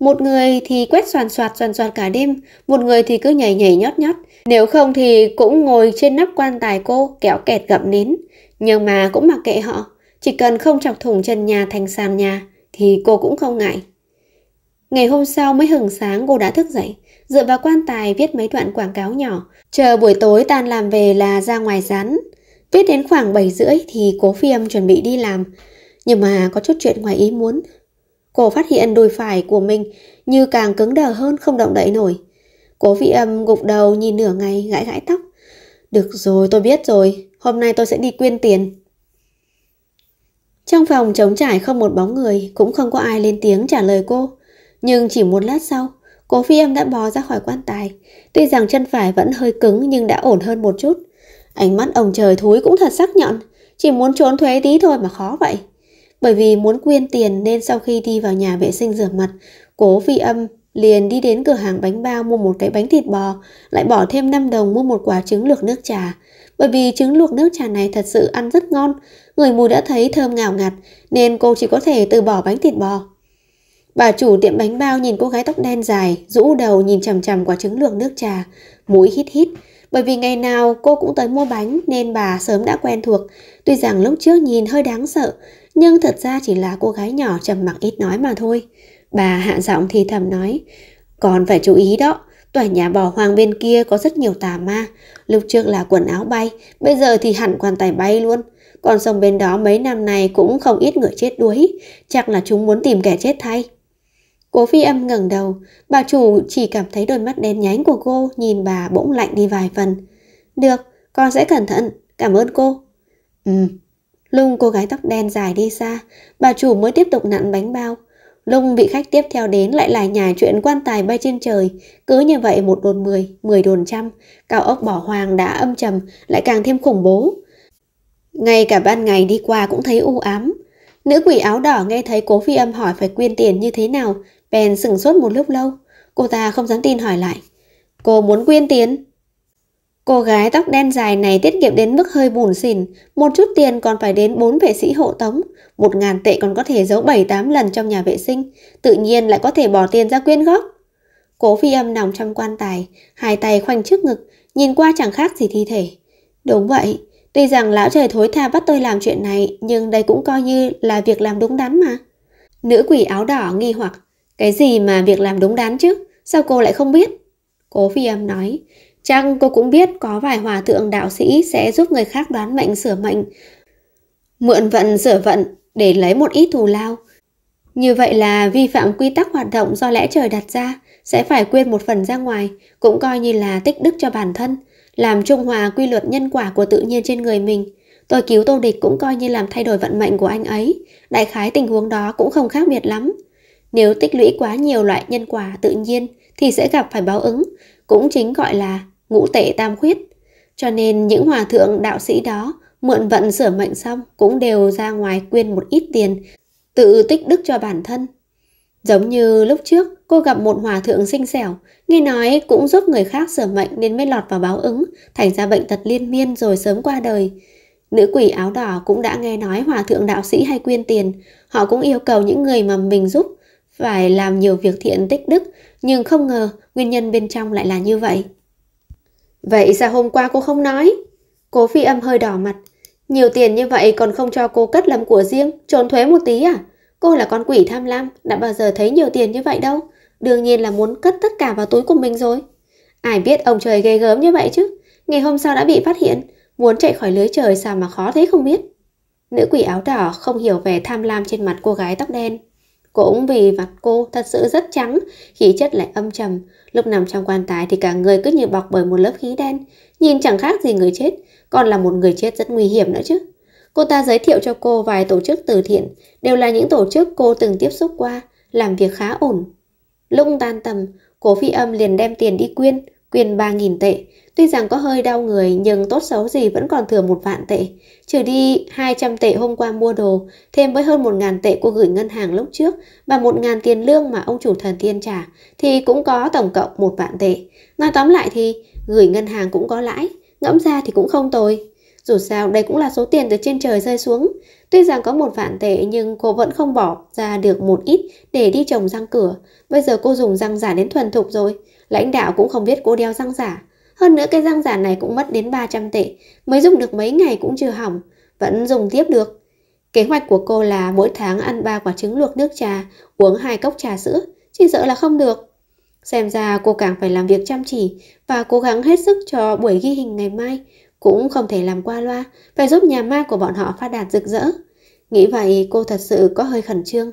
một người thì quét soàn soạt soàn soạt cả đêm, một người thì cứ nhảy nhảy nhót nhót. Nếu không thì cũng ngồi trên nắp quan tài cô kéo kẹt gặm nến. Nhưng mà cũng mặc kệ họ, chỉ cần không chọc thủng chân nhà thành sàn nhà thì cô cũng không ngại. Ngày hôm sau mới hừng sáng cô đã thức dậy, dựa vào quan tài viết mấy đoạn quảng cáo nhỏ, chờ buổi tối tan làm về là ra ngoài rán. Viết đến khoảng 7 rưỡi thì cố phi âm chuẩn bị đi làm, nhưng mà có chút chuyện ngoài ý muốn Cô phát hiện đùi phải của mình như càng cứng đờ hơn không động đậy nổi. Cố vị âm gục đầu nhìn nửa ngày gãi gãi tóc. Được rồi, tôi biết rồi. Hôm nay tôi sẽ đi quyên tiền. Trong phòng trống trải không một bóng người, cũng không có ai lên tiếng trả lời cô. Nhưng chỉ một lát sau, cố phi âm đã bò ra khỏi quan tài. Tuy rằng chân phải vẫn hơi cứng nhưng đã ổn hơn một chút. Ánh mắt ông trời thúi cũng thật sắc nhọn, chỉ muốn trốn thuế tí thôi mà khó vậy. Bởi vì muốn quyên tiền nên sau khi đi vào nhà vệ sinh rửa mặt, cố phi âm liền đi đến cửa hàng bánh bao mua một cái bánh thịt bò, lại bỏ thêm 5 đồng mua một quả trứng luộc nước trà. Bởi vì trứng luộc nước trà này thật sự ăn rất ngon, người mùi đã thấy thơm ngào ngạt nên cô chỉ có thể từ bỏ bánh thịt bò. Bà chủ tiệm bánh bao nhìn cô gái tóc đen dài, rũ đầu nhìn chằm chằm quả trứng luộc nước trà, mũi hít hít. Bởi vì ngày nào cô cũng tới mua bánh nên bà sớm đã quen thuộc. Tuy rằng lúc trước nhìn hơi đáng sợ, nhưng thật ra chỉ là cô gái nhỏ trầm mặc ít nói mà thôi. Bà hạ giọng thì thầm nói, còn phải chú ý đó, tòa nhà bò hoang bên kia có rất nhiều tà ma, lúc trước là quần áo bay, bây giờ thì hẳn quan tài bay luôn. Còn sông bên đó mấy năm nay cũng không ít người chết đuối, chắc là chúng muốn tìm kẻ chết thay. Cố phi âm ngẩng đầu, bà chủ chỉ cảm thấy đôi mắt đen nhánh của cô nhìn bà bỗng lạnh đi vài phần. Được, con sẽ cẩn thận, cảm ơn cô. Ừ, Lung cô gái tóc đen dài đi xa, bà chủ mới tiếp tục nặn bánh bao. Lung vị khách tiếp theo đến lại lải nhải chuyện quan tài bay trên trời, cứ như vậy một đồn mười, mười đồn trăm, cao ốc bỏ hoàng đã âm trầm, lại càng thêm khủng bố. Ngay cả ban ngày đi qua cũng thấy u ám. Nữ quỷ áo đỏ nghe thấy cố phi âm hỏi phải quyên tiền như thế nào, bèn sửng sốt một lúc lâu. Cô ta không dám tin hỏi lại. Cô muốn quyên tiền? Cô gái tóc đen dài này tiết kiệm đến mức hơi buồn xỉn, một chút tiền còn phải đến bốn vệ sĩ hộ tống, một ngàn tệ còn có thể giấu 7-8 lần trong nhà vệ sinh, tự nhiên lại có thể bỏ tiền ra quyên góp. Cố phi âm nằm trong quan tài, hai tay khoanh trước ngực, nhìn qua chẳng khác gì thi thể. Đúng vậy, tuy rằng lão trời thối tha bắt tôi làm chuyện này, nhưng đây cũng coi như là việc làm đúng đắn mà. Nữ quỷ áo đỏ nghi hoặc, cái gì mà việc làm đúng đắn chứ, sao cô lại không biết? Cố phi âm nói, Chắc cô cũng biết có vài hòa thượng đạo sĩ sẽ giúp người khác đoán mệnh sửa mệnh. Mượn vận sửa vận để lấy một ít thù lao. Như vậy là vi phạm quy tắc hoạt động do lẽ trời đặt ra, sẽ phải quên một phần ra ngoài, cũng coi như là tích đức cho bản thân, làm trung hòa quy luật nhân quả của tự nhiên trên người mình. Tôi cứu tô địch cũng coi như làm thay đổi vận mệnh của anh ấy, đại khái tình huống đó cũng không khác biệt lắm. Nếu tích lũy quá nhiều loại nhân quả tự nhiên thì sẽ gặp phải báo ứng, cũng chính gọi là ngũ tệ tam khuyết. Cho nên những hòa thượng đạo sĩ đó mượn vận sửa mệnh xong cũng đều ra ngoài quyên một ít tiền, tự tích đức cho bản thân. Giống như lúc trước cô gặp một hòa thượng xinh xẻo, nghe nói cũng giúp người khác sửa mệnh nên mới lọt vào báo ứng, thành ra bệnh tật liên miên rồi sớm qua đời. Nữ quỷ áo đỏ cũng đã nghe nói hòa thượng đạo sĩ hay quyên tiền, họ cũng yêu cầu những người mà mình giúp phải làm nhiều việc thiện tích đức nhưng không ngờ nguyên nhân bên trong lại là như vậy. Vậy sao hôm qua cô không nói? Cố phi âm hơi đỏ mặt. Nhiều tiền như vậy còn không cho cô cất làm của riêng, trốn thuế một tí à? Cô là con quỷ tham lam, đã bao giờ thấy nhiều tiền như vậy đâu. Đương nhiên là muốn cất tất cả vào túi của mình rồi. Ai biết ông trời ghê gớm như vậy chứ. Ngày hôm sau đã bị phát hiện, muốn chạy khỏi lưới trời sao mà khó thế không biết. Nữ quỷ áo đỏ không hiểu về tham lam trên mặt cô gái tóc đen. Cũng vì mặt cô thật sự rất trắng, khí chất lại âm trầm. Lúc nằm trong quan tài thì cả người cứ như bọc bởi một lớp khí đen. Nhìn chẳng khác gì người chết, còn là một người chết rất nguy hiểm nữa chứ. Cô ta giới thiệu cho cô vài tổ chức từ thiện, đều là những tổ chức cô từng tiếp xúc qua, làm việc khá ổn. Lúc tan tầm, cố phi âm liền đem tiền đi quyên, quyên 3.000 tệ, Tuy rằng có hơi đau người nhưng tốt xấu gì vẫn còn thừa một vạn tệ, trừ đi 200 tệ hôm qua mua đồ, thêm với hơn 1.000 tệ cô gửi ngân hàng lúc trước và 1.000 tiền lương mà ông chủ thần tiên trả thì cũng có tổng cộng một vạn tệ. Nói tóm lại thì gửi ngân hàng cũng có lãi, ngẫm ra thì cũng không tồi. Dù sao đây cũng là số tiền từ trên trời rơi xuống, tuy rằng có một vạn tệ nhưng cô vẫn không bỏ ra được một ít để đi trồng răng cửa. Bây giờ cô dùng răng giả đến thuần thục rồi, lãnh đạo cũng không biết cô đeo răng giả hơn nữa cái răng giả này cũng mất đến 300 tệ, mới dùng được mấy ngày cũng chưa hỏng, vẫn dùng tiếp được. Kế hoạch của cô là mỗi tháng ăn 3 quả trứng luộc nước trà, uống hai cốc trà sữa, chỉ sợ là không được. Xem ra cô càng phải làm việc chăm chỉ và cố gắng hết sức cho buổi ghi hình ngày mai, cũng không thể làm qua loa, phải giúp nhà ma của bọn họ phát đạt rực rỡ. Nghĩ vậy cô thật sự có hơi khẩn trương.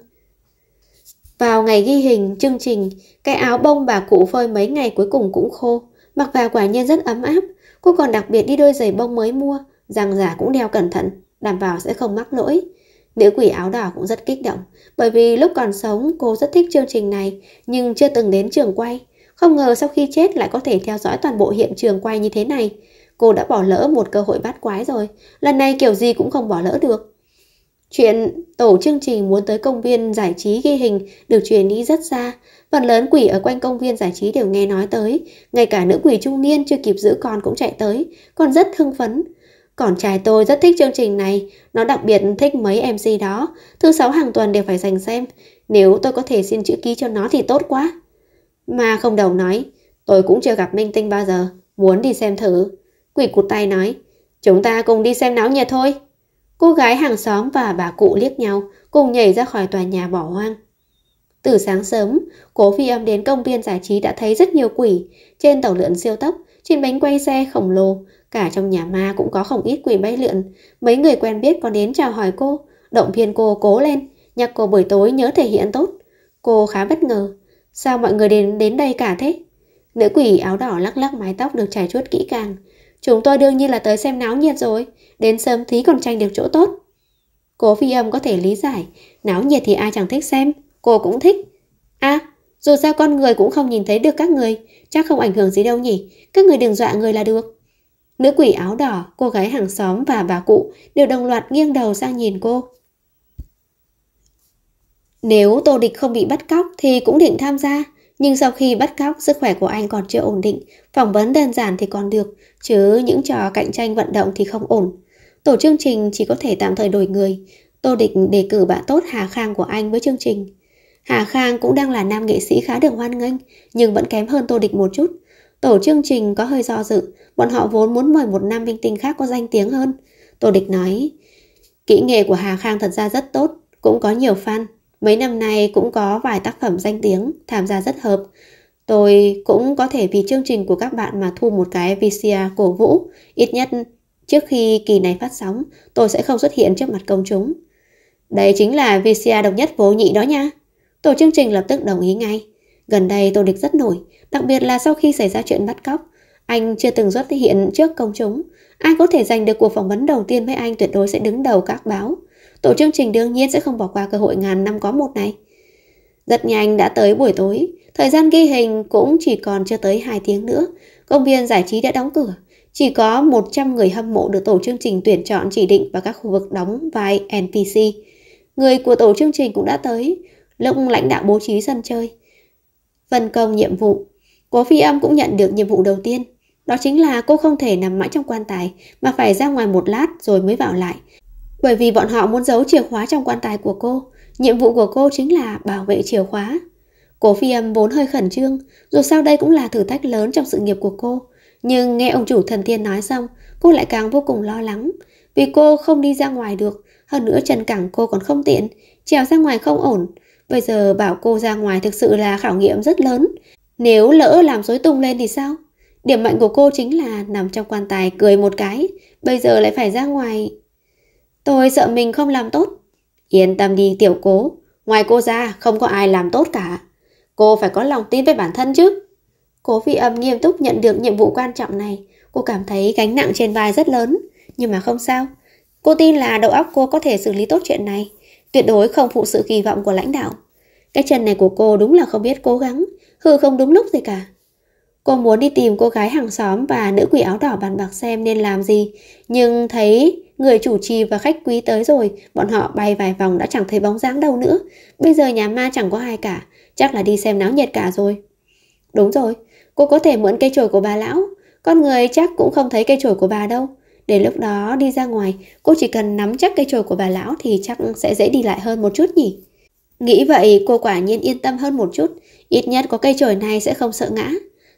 Vào ngày ghi hình chương trình, cái áo bông bà cụ phơi mấy ngày cuối cùng cũng khô. Mặc vào quả nhiên rất ấm áp, cô còn đặc biệt đi đôi giày bông mới mua, rằng giả cũng đeo cẩn thận, đảm bảo sẽ không mắc lỗi. Nữ quỷ áo đỏ cũng rất kích động, bởi vì lúc còn sống cô rất thích chương trình này, nhưng chưa từng đến trường quay. Không ngờ sau khi chết lại có thể theo dõi toàn bộ hiện trường quay như thế này. Cô đã bỏ lỡ một cơ hội bắt quái rồi, lần này kiểu gì cũng không bỏ lỡ được. Chuyện tổ chương trình muốn tới công viên giải trí ghi hình được truyền đi rất xa, Phần lớn quỷ ở quanh công viên giải trí đều nghe nói tới, ngay cả nữ quỷ trung niên chưa kịp giữ con cũng chạy tới, còn rất thương phấn. Còn trai tôi rất thích chương trình này, nó đặc biệt thích mấy MC đó, thứ sáu hàng tuần đều phải dành xem, nếu tôi có thể xin chữ ký cho nó thì tốt quá. Mà không đầu nói, tôi cũng chưa gặp minh tinh bao giờ, muốn đi xem thử. Quỷ cụt tay nói, chúng ta cùng đi xem náo nhiệt thôi. Cô gái hàng xóm và bà cụ liếc nhau, cùng nhảy ra khỏi tòa nhà bỏ hoang. Từ sáng sớm, cố phi âm đến công viên giải trí đã thấy rất nhiều quỷ. Trên tàu lượn siêu tốc, trên bánh quay xe khổng lồ, cả trong nhà ma cũng có không ít quỷ bay lượn. Mấy người quen biết còn đến chào hỏi cô, động viên cô cố lên, nhắc cô buổi tối nhớ thể hiện tốt. Cô khá bất ngờ, sao mọi người đến đến đây cả thế? Nữ quỷ áo đỏ lắc lắc mái tóc được trải chuốt kỹ càng. Chúng tôi đương nhiên là tới xem náo nhiệt rồi, đến sớm tí còn tranh được chỗ tốt. Cố phi âm có thể lý giải, náo nhiệt thì ai chẳng thích xem cô cũng thích. À, dù sao con người cũng không nhìn thấy được các người, chắc không ảnh hưởng gì đâu nhỉ, các người đừng dọa người là được. Nữ quỷ áo đỏ, cô gái hàng xóm và bà cụ đều đồng loạt nghiêng đầu sang nhìn cô. Nếu Tô Địch không bị bắt cóc thì cũng định tham gia, nhưng sau khi bắt cóc sức khỏe của anh còn chưa ổn định, phỏng vấn đơn giản thì còn được, chứ những trò cạnh tranh vận động thì không ổn. Tổ chương trình chỉ có thể tạm thời đổi người, Tô Địch đề cử bạn tốt Hà Khang của anh với chương trình. Hà Khang cũng đang là nam nghệ sĩ khá được hoan nghênh, nhưng vẫn kém hơn Tô Địch một chút. Tổ chương trình có hơi do dự, bọn họ vốn muốn mời một nam minh tinh khác có danh tiếng hơn. Tô Địch nói, kỹ nghệ của Hà Khang thật ra rất tốt, cũng có nhiều fan. Mấy năm nay cũng có vài tác phẩm danh tiếng, tham gia rất hợp. Tôi cũng có thể vì chương trình của các bạn mà thu một cái VCR cổ vũ, ít nhất trước khi kỳ này phát sóng, tôi sẽ không xuất hiện trước mặt công chúng. Đây chính là VCR độc nhất vô nhị đó nha. Tổ chương trình lập tức đồng ý ngay. Gần đây Tô Địch rất nổi, đặc biệt là sau khi xảy ra chuyện bắt cóc. Anh chưa từng xuất hiện trước công chúng. Ai có thể giành được cuộc phỏng vấn đầu tiên với anh tuyệt đối sẽ đứng đầu các báo. Tổ chương trình đương nhiên sẽ không bỏ qua cơ hội ngàn năm có một này. Rất nhanh đã tới buổi tối, thời gian ghi hình cũng chỉ còn chưa tới 2 tiếng nữa. Công viên giải trí đã đóng cửa, chỉ có 100 người hâm mộ được tổ chương trình tuyển chọn chỉ định vào các khu vực đóng vai NPC. Người của tổ chương trình cũng đã tới, lúc lãnh đạo bố trí sân chơi. Phân công nhiệm vụ, cố phi âm cũng nhận được nhiệm vụ đầu tiên. Đó chính là cô không thể nằm mãi trong quan tài mà phải ra ngoài một lát rồi mới vào lại. Bởi vì bọn họ muốn giấu chìa khóa trong quan tài của cô, nhiệm vụ của cô chính là bảo vệ chìa khóa. Cố phi âm vốn hơi khẩn trương, dù sao đây cũng là thử thách lớn trong sự nghiệp của cô. Nhưng nghe ông chủ thần tiên nói xong, cô lại càng vô cùng lo lắng. Vì cô không đi ra ngoài được, hơn nữa chân cẳng cô còn không tiện, trèo ra ngoài không ổn, Bây giờ bảo cô ra ngoài thực sự là khảo nghiệm rất lớn. Nếu lỡ làm rối tung lên thì sao? Điểm mạnh của cô chính là nằm trong quan tài cười một cái, bây giờ lại phải ra ngoài. Tôi sợ mình không làm tốt. Yên tâm đi tiểu cố, ngoài cô ra không có ai làm tốt cả. Cô phải có lòng tin với bản thân chứ. Cố vị âm nghiêm túc nhận được nhiệm vụ quan trọng này, cô cảm thấy gánh nặng trên vai rất lớn, nhưng mà không sao. Cô tin là đầu óc cô có thể xử lý tốt chuyện này tuyệt đối không phụ sự kỳ vọng của lãnh đạo. Cái chân này của cô đúng là không biết cố gắng, hư không đúng lúc gì cả. Cô muốn đi tìm cô gái hàng xóm và nữ quỷ áo đỏ bàn bạc xem nên làm gì, nhưng thấy người chủ trì và khách quý tới rồi, bọn họ bay vài vòng đã chẳng thấy bóng dáng đâu nữa. Bây giờ nhà ma chẳng có ai cả, chắc là đi xem náo nhiệt cả rồi. Đúng rồi, cô có thể mượn cây chổi của bà lão, con người chắc cũng không thấy cây chổi của bà đâu. Đến lúc đó đi ra ngoài, cô chỉ cần nắm chắc cây chổi của bà lão thì chắc sẽ dễ đi lại hơn một chút nhỉ. Nghĩ vậy cô quả nhiên yên tâm hơn một chút, ít nhất có cây chổi này sẽ không sợ ngã.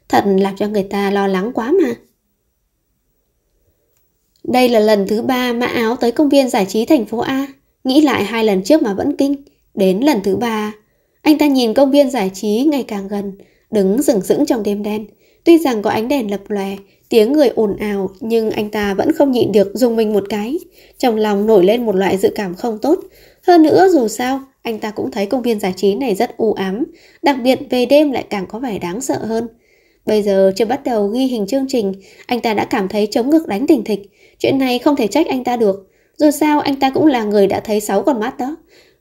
Thật làm cho người ta lo lắng quá mà. Đây là lần thứ ba mã áo tới công viên giải trí thành phố A. Nghĩ lại hai lần trước mà vẫn kinh. Đến lần thứ ba, anh ta nhìn công viên giải trí ngày càng gần, đứng sừng sững trong đêm đen. Tuy rằng có ánh đèn lập lòe, Tiếng người ồn ào nhưng anh ta vẫn không nhịn được dùng mình một cái. Trong lòng nổi lên một loại dự cảm không tốt. Hơn nữa dù sao, anh ta cũng thấy công viên giải trí này rất u ám. Đặc biệt về đêm lại càng có vẻ đáng sợ hơn. Bây giờ chưa bắt đầu ghi hình chương trình, anh ta đã cảm thấy chống ngực đánh tình thịch. Chuyện này không thể trách anh ta được. Dù sao anh ta cũng là người đã thấy sáu con mắt đó.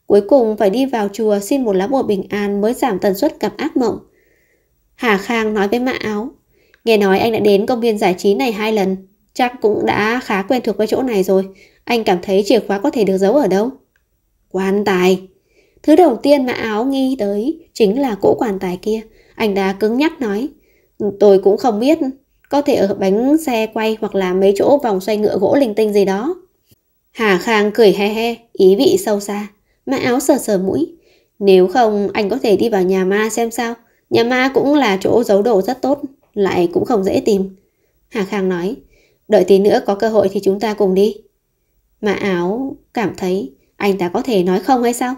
Cuối cùng phải đi vào chùa xin một lá bùa bình an mới giảm tần suất gặp ác mộng. Hà Khang nói với Mã Áo. Nghe nói anh đã đến công viên giải trí này hai lần, chắc cũng đã khá quen thuộc với chỗ này rồi. Anh cảm thấy chìa khóa có thể được giấu ở đâu? Quan tài. Thứ đầu tiên mà áo nghi tới chính là cỗ quan tài kia. Anh đã cứng nhắc nói. Tôi cũng không biết, có thể ở bánh xe quay hoặc là mấy chỗ vòng xoay ngựa gỗ linh tinh gì đó. Hà Khang cười he he, ý vị sâu xa. Mã áo sờ sờ mũi. Nếu không, anh có thể đi vào nhà ma xem sao. Nhà ma cũng là chỗ giấu đồ rất tốt lại cũng không dễ tìm. Hà Khang nói, đợi tí nữa có cơ hội thì chúng ta cùng đi. Mã áo cảm thấy anh ta có thể nói không hay sao?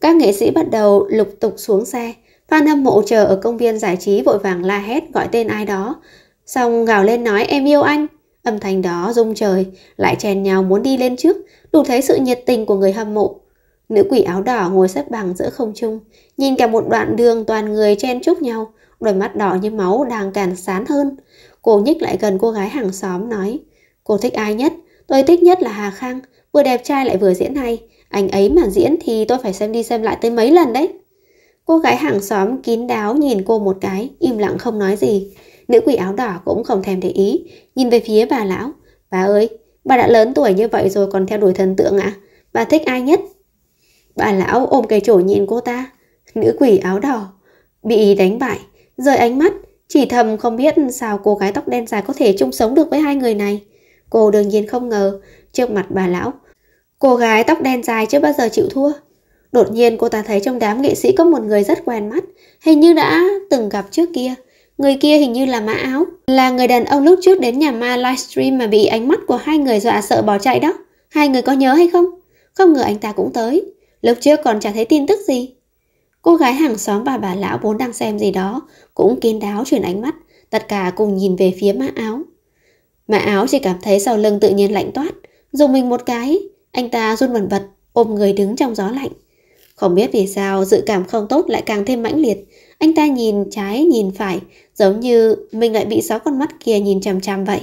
Các nghệ sĩ bắt đầu lục tục xuống xe, fan hâm mộ chờ ở công viên giải trí vội vàng la hét gọi tên ai đó, xong gào lên nói em yêu anh. Âm thanh đó rung trời, lại chèn nhau muốn đi lên trước, đủ thấy sự nhiệt tình của người hâm mộ. Nữ quỷ áo đỏ ngồi xếp bằng giữa không trung, nhìn cả một đoạn đường toàn người chen chúc nhau, đôi mắt đỏ như máu đang càng sáng hơn. Cô nhích lại gần cô gái hàng xóm nói, cô thích ai nhất? Tôi thích nhất là Hà Khang, vừa đẹp trai lại vừa diễn hay. Anh ấy mà diễn thì tôi phải xem đi xem lại tới mấy lần đấy. Cô gái hàng xóm kín đáo nhìn cô một cái, im lặng không nói gì. Nữ quỷ áo đỏ cũng không thèm để ý, nhìn về phía bà lão. Bà ơi, bà đã lớn tuổi như vậy rồi còn theo đuổi thần tượng ạ? À? Bà thích ai nhất? Bà lão ôm cây chổi nhìn cô ta. Nữ quỷ áo đỏ, bị đánh bại, Rời ánh mắt, chỉ thầm không biết sao cô gái tóc đen dài có thể chung sống được với hai người này. Cô đương nhiên không ngờ, trước mặt bà lão, cô gái tóc đen dài chưa bao giờ chịu thua. Đột nhiên cô ta thấy trong đám nghệ sĩ có một người rất quen mắt, hình như đã từng gặp trước kia. Người kia hình như là mã áo, là người đàn ông lúc trước đến nhà ma livestream mà bị ánh mắt của hai người dọa sợ bỏ chạy đó. Hai người có nhớ hay không? Không ngờ anh ta cũng tới. Lúc trước còn chả thấy tin tức gì, Cô gái hàng xóm và bà lão vốn đang xem gì đó, cũng kín đáo chuyển ánh mắt, tất cả cùng nhìn về phía mã áo. Mã áo chỉ cảm thấy sau lưng tự nhiên lạnh toát, dùng mình một cái, anh ta run bẩn bật, ôm người đứng trong gió lạnh. Không biết vì sao dự cảm không tốt lại càng thêm mãnh liệt, anh ta nhìn trái nhìn phải, giống như mình lại bị sáu con mắt kia nhìn chằm chằm vậy.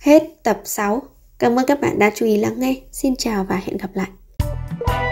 Hết tập 6. Cảm ơn các bạn đã chú ý lắng nghe. Xin chào và hẹn gặp lại.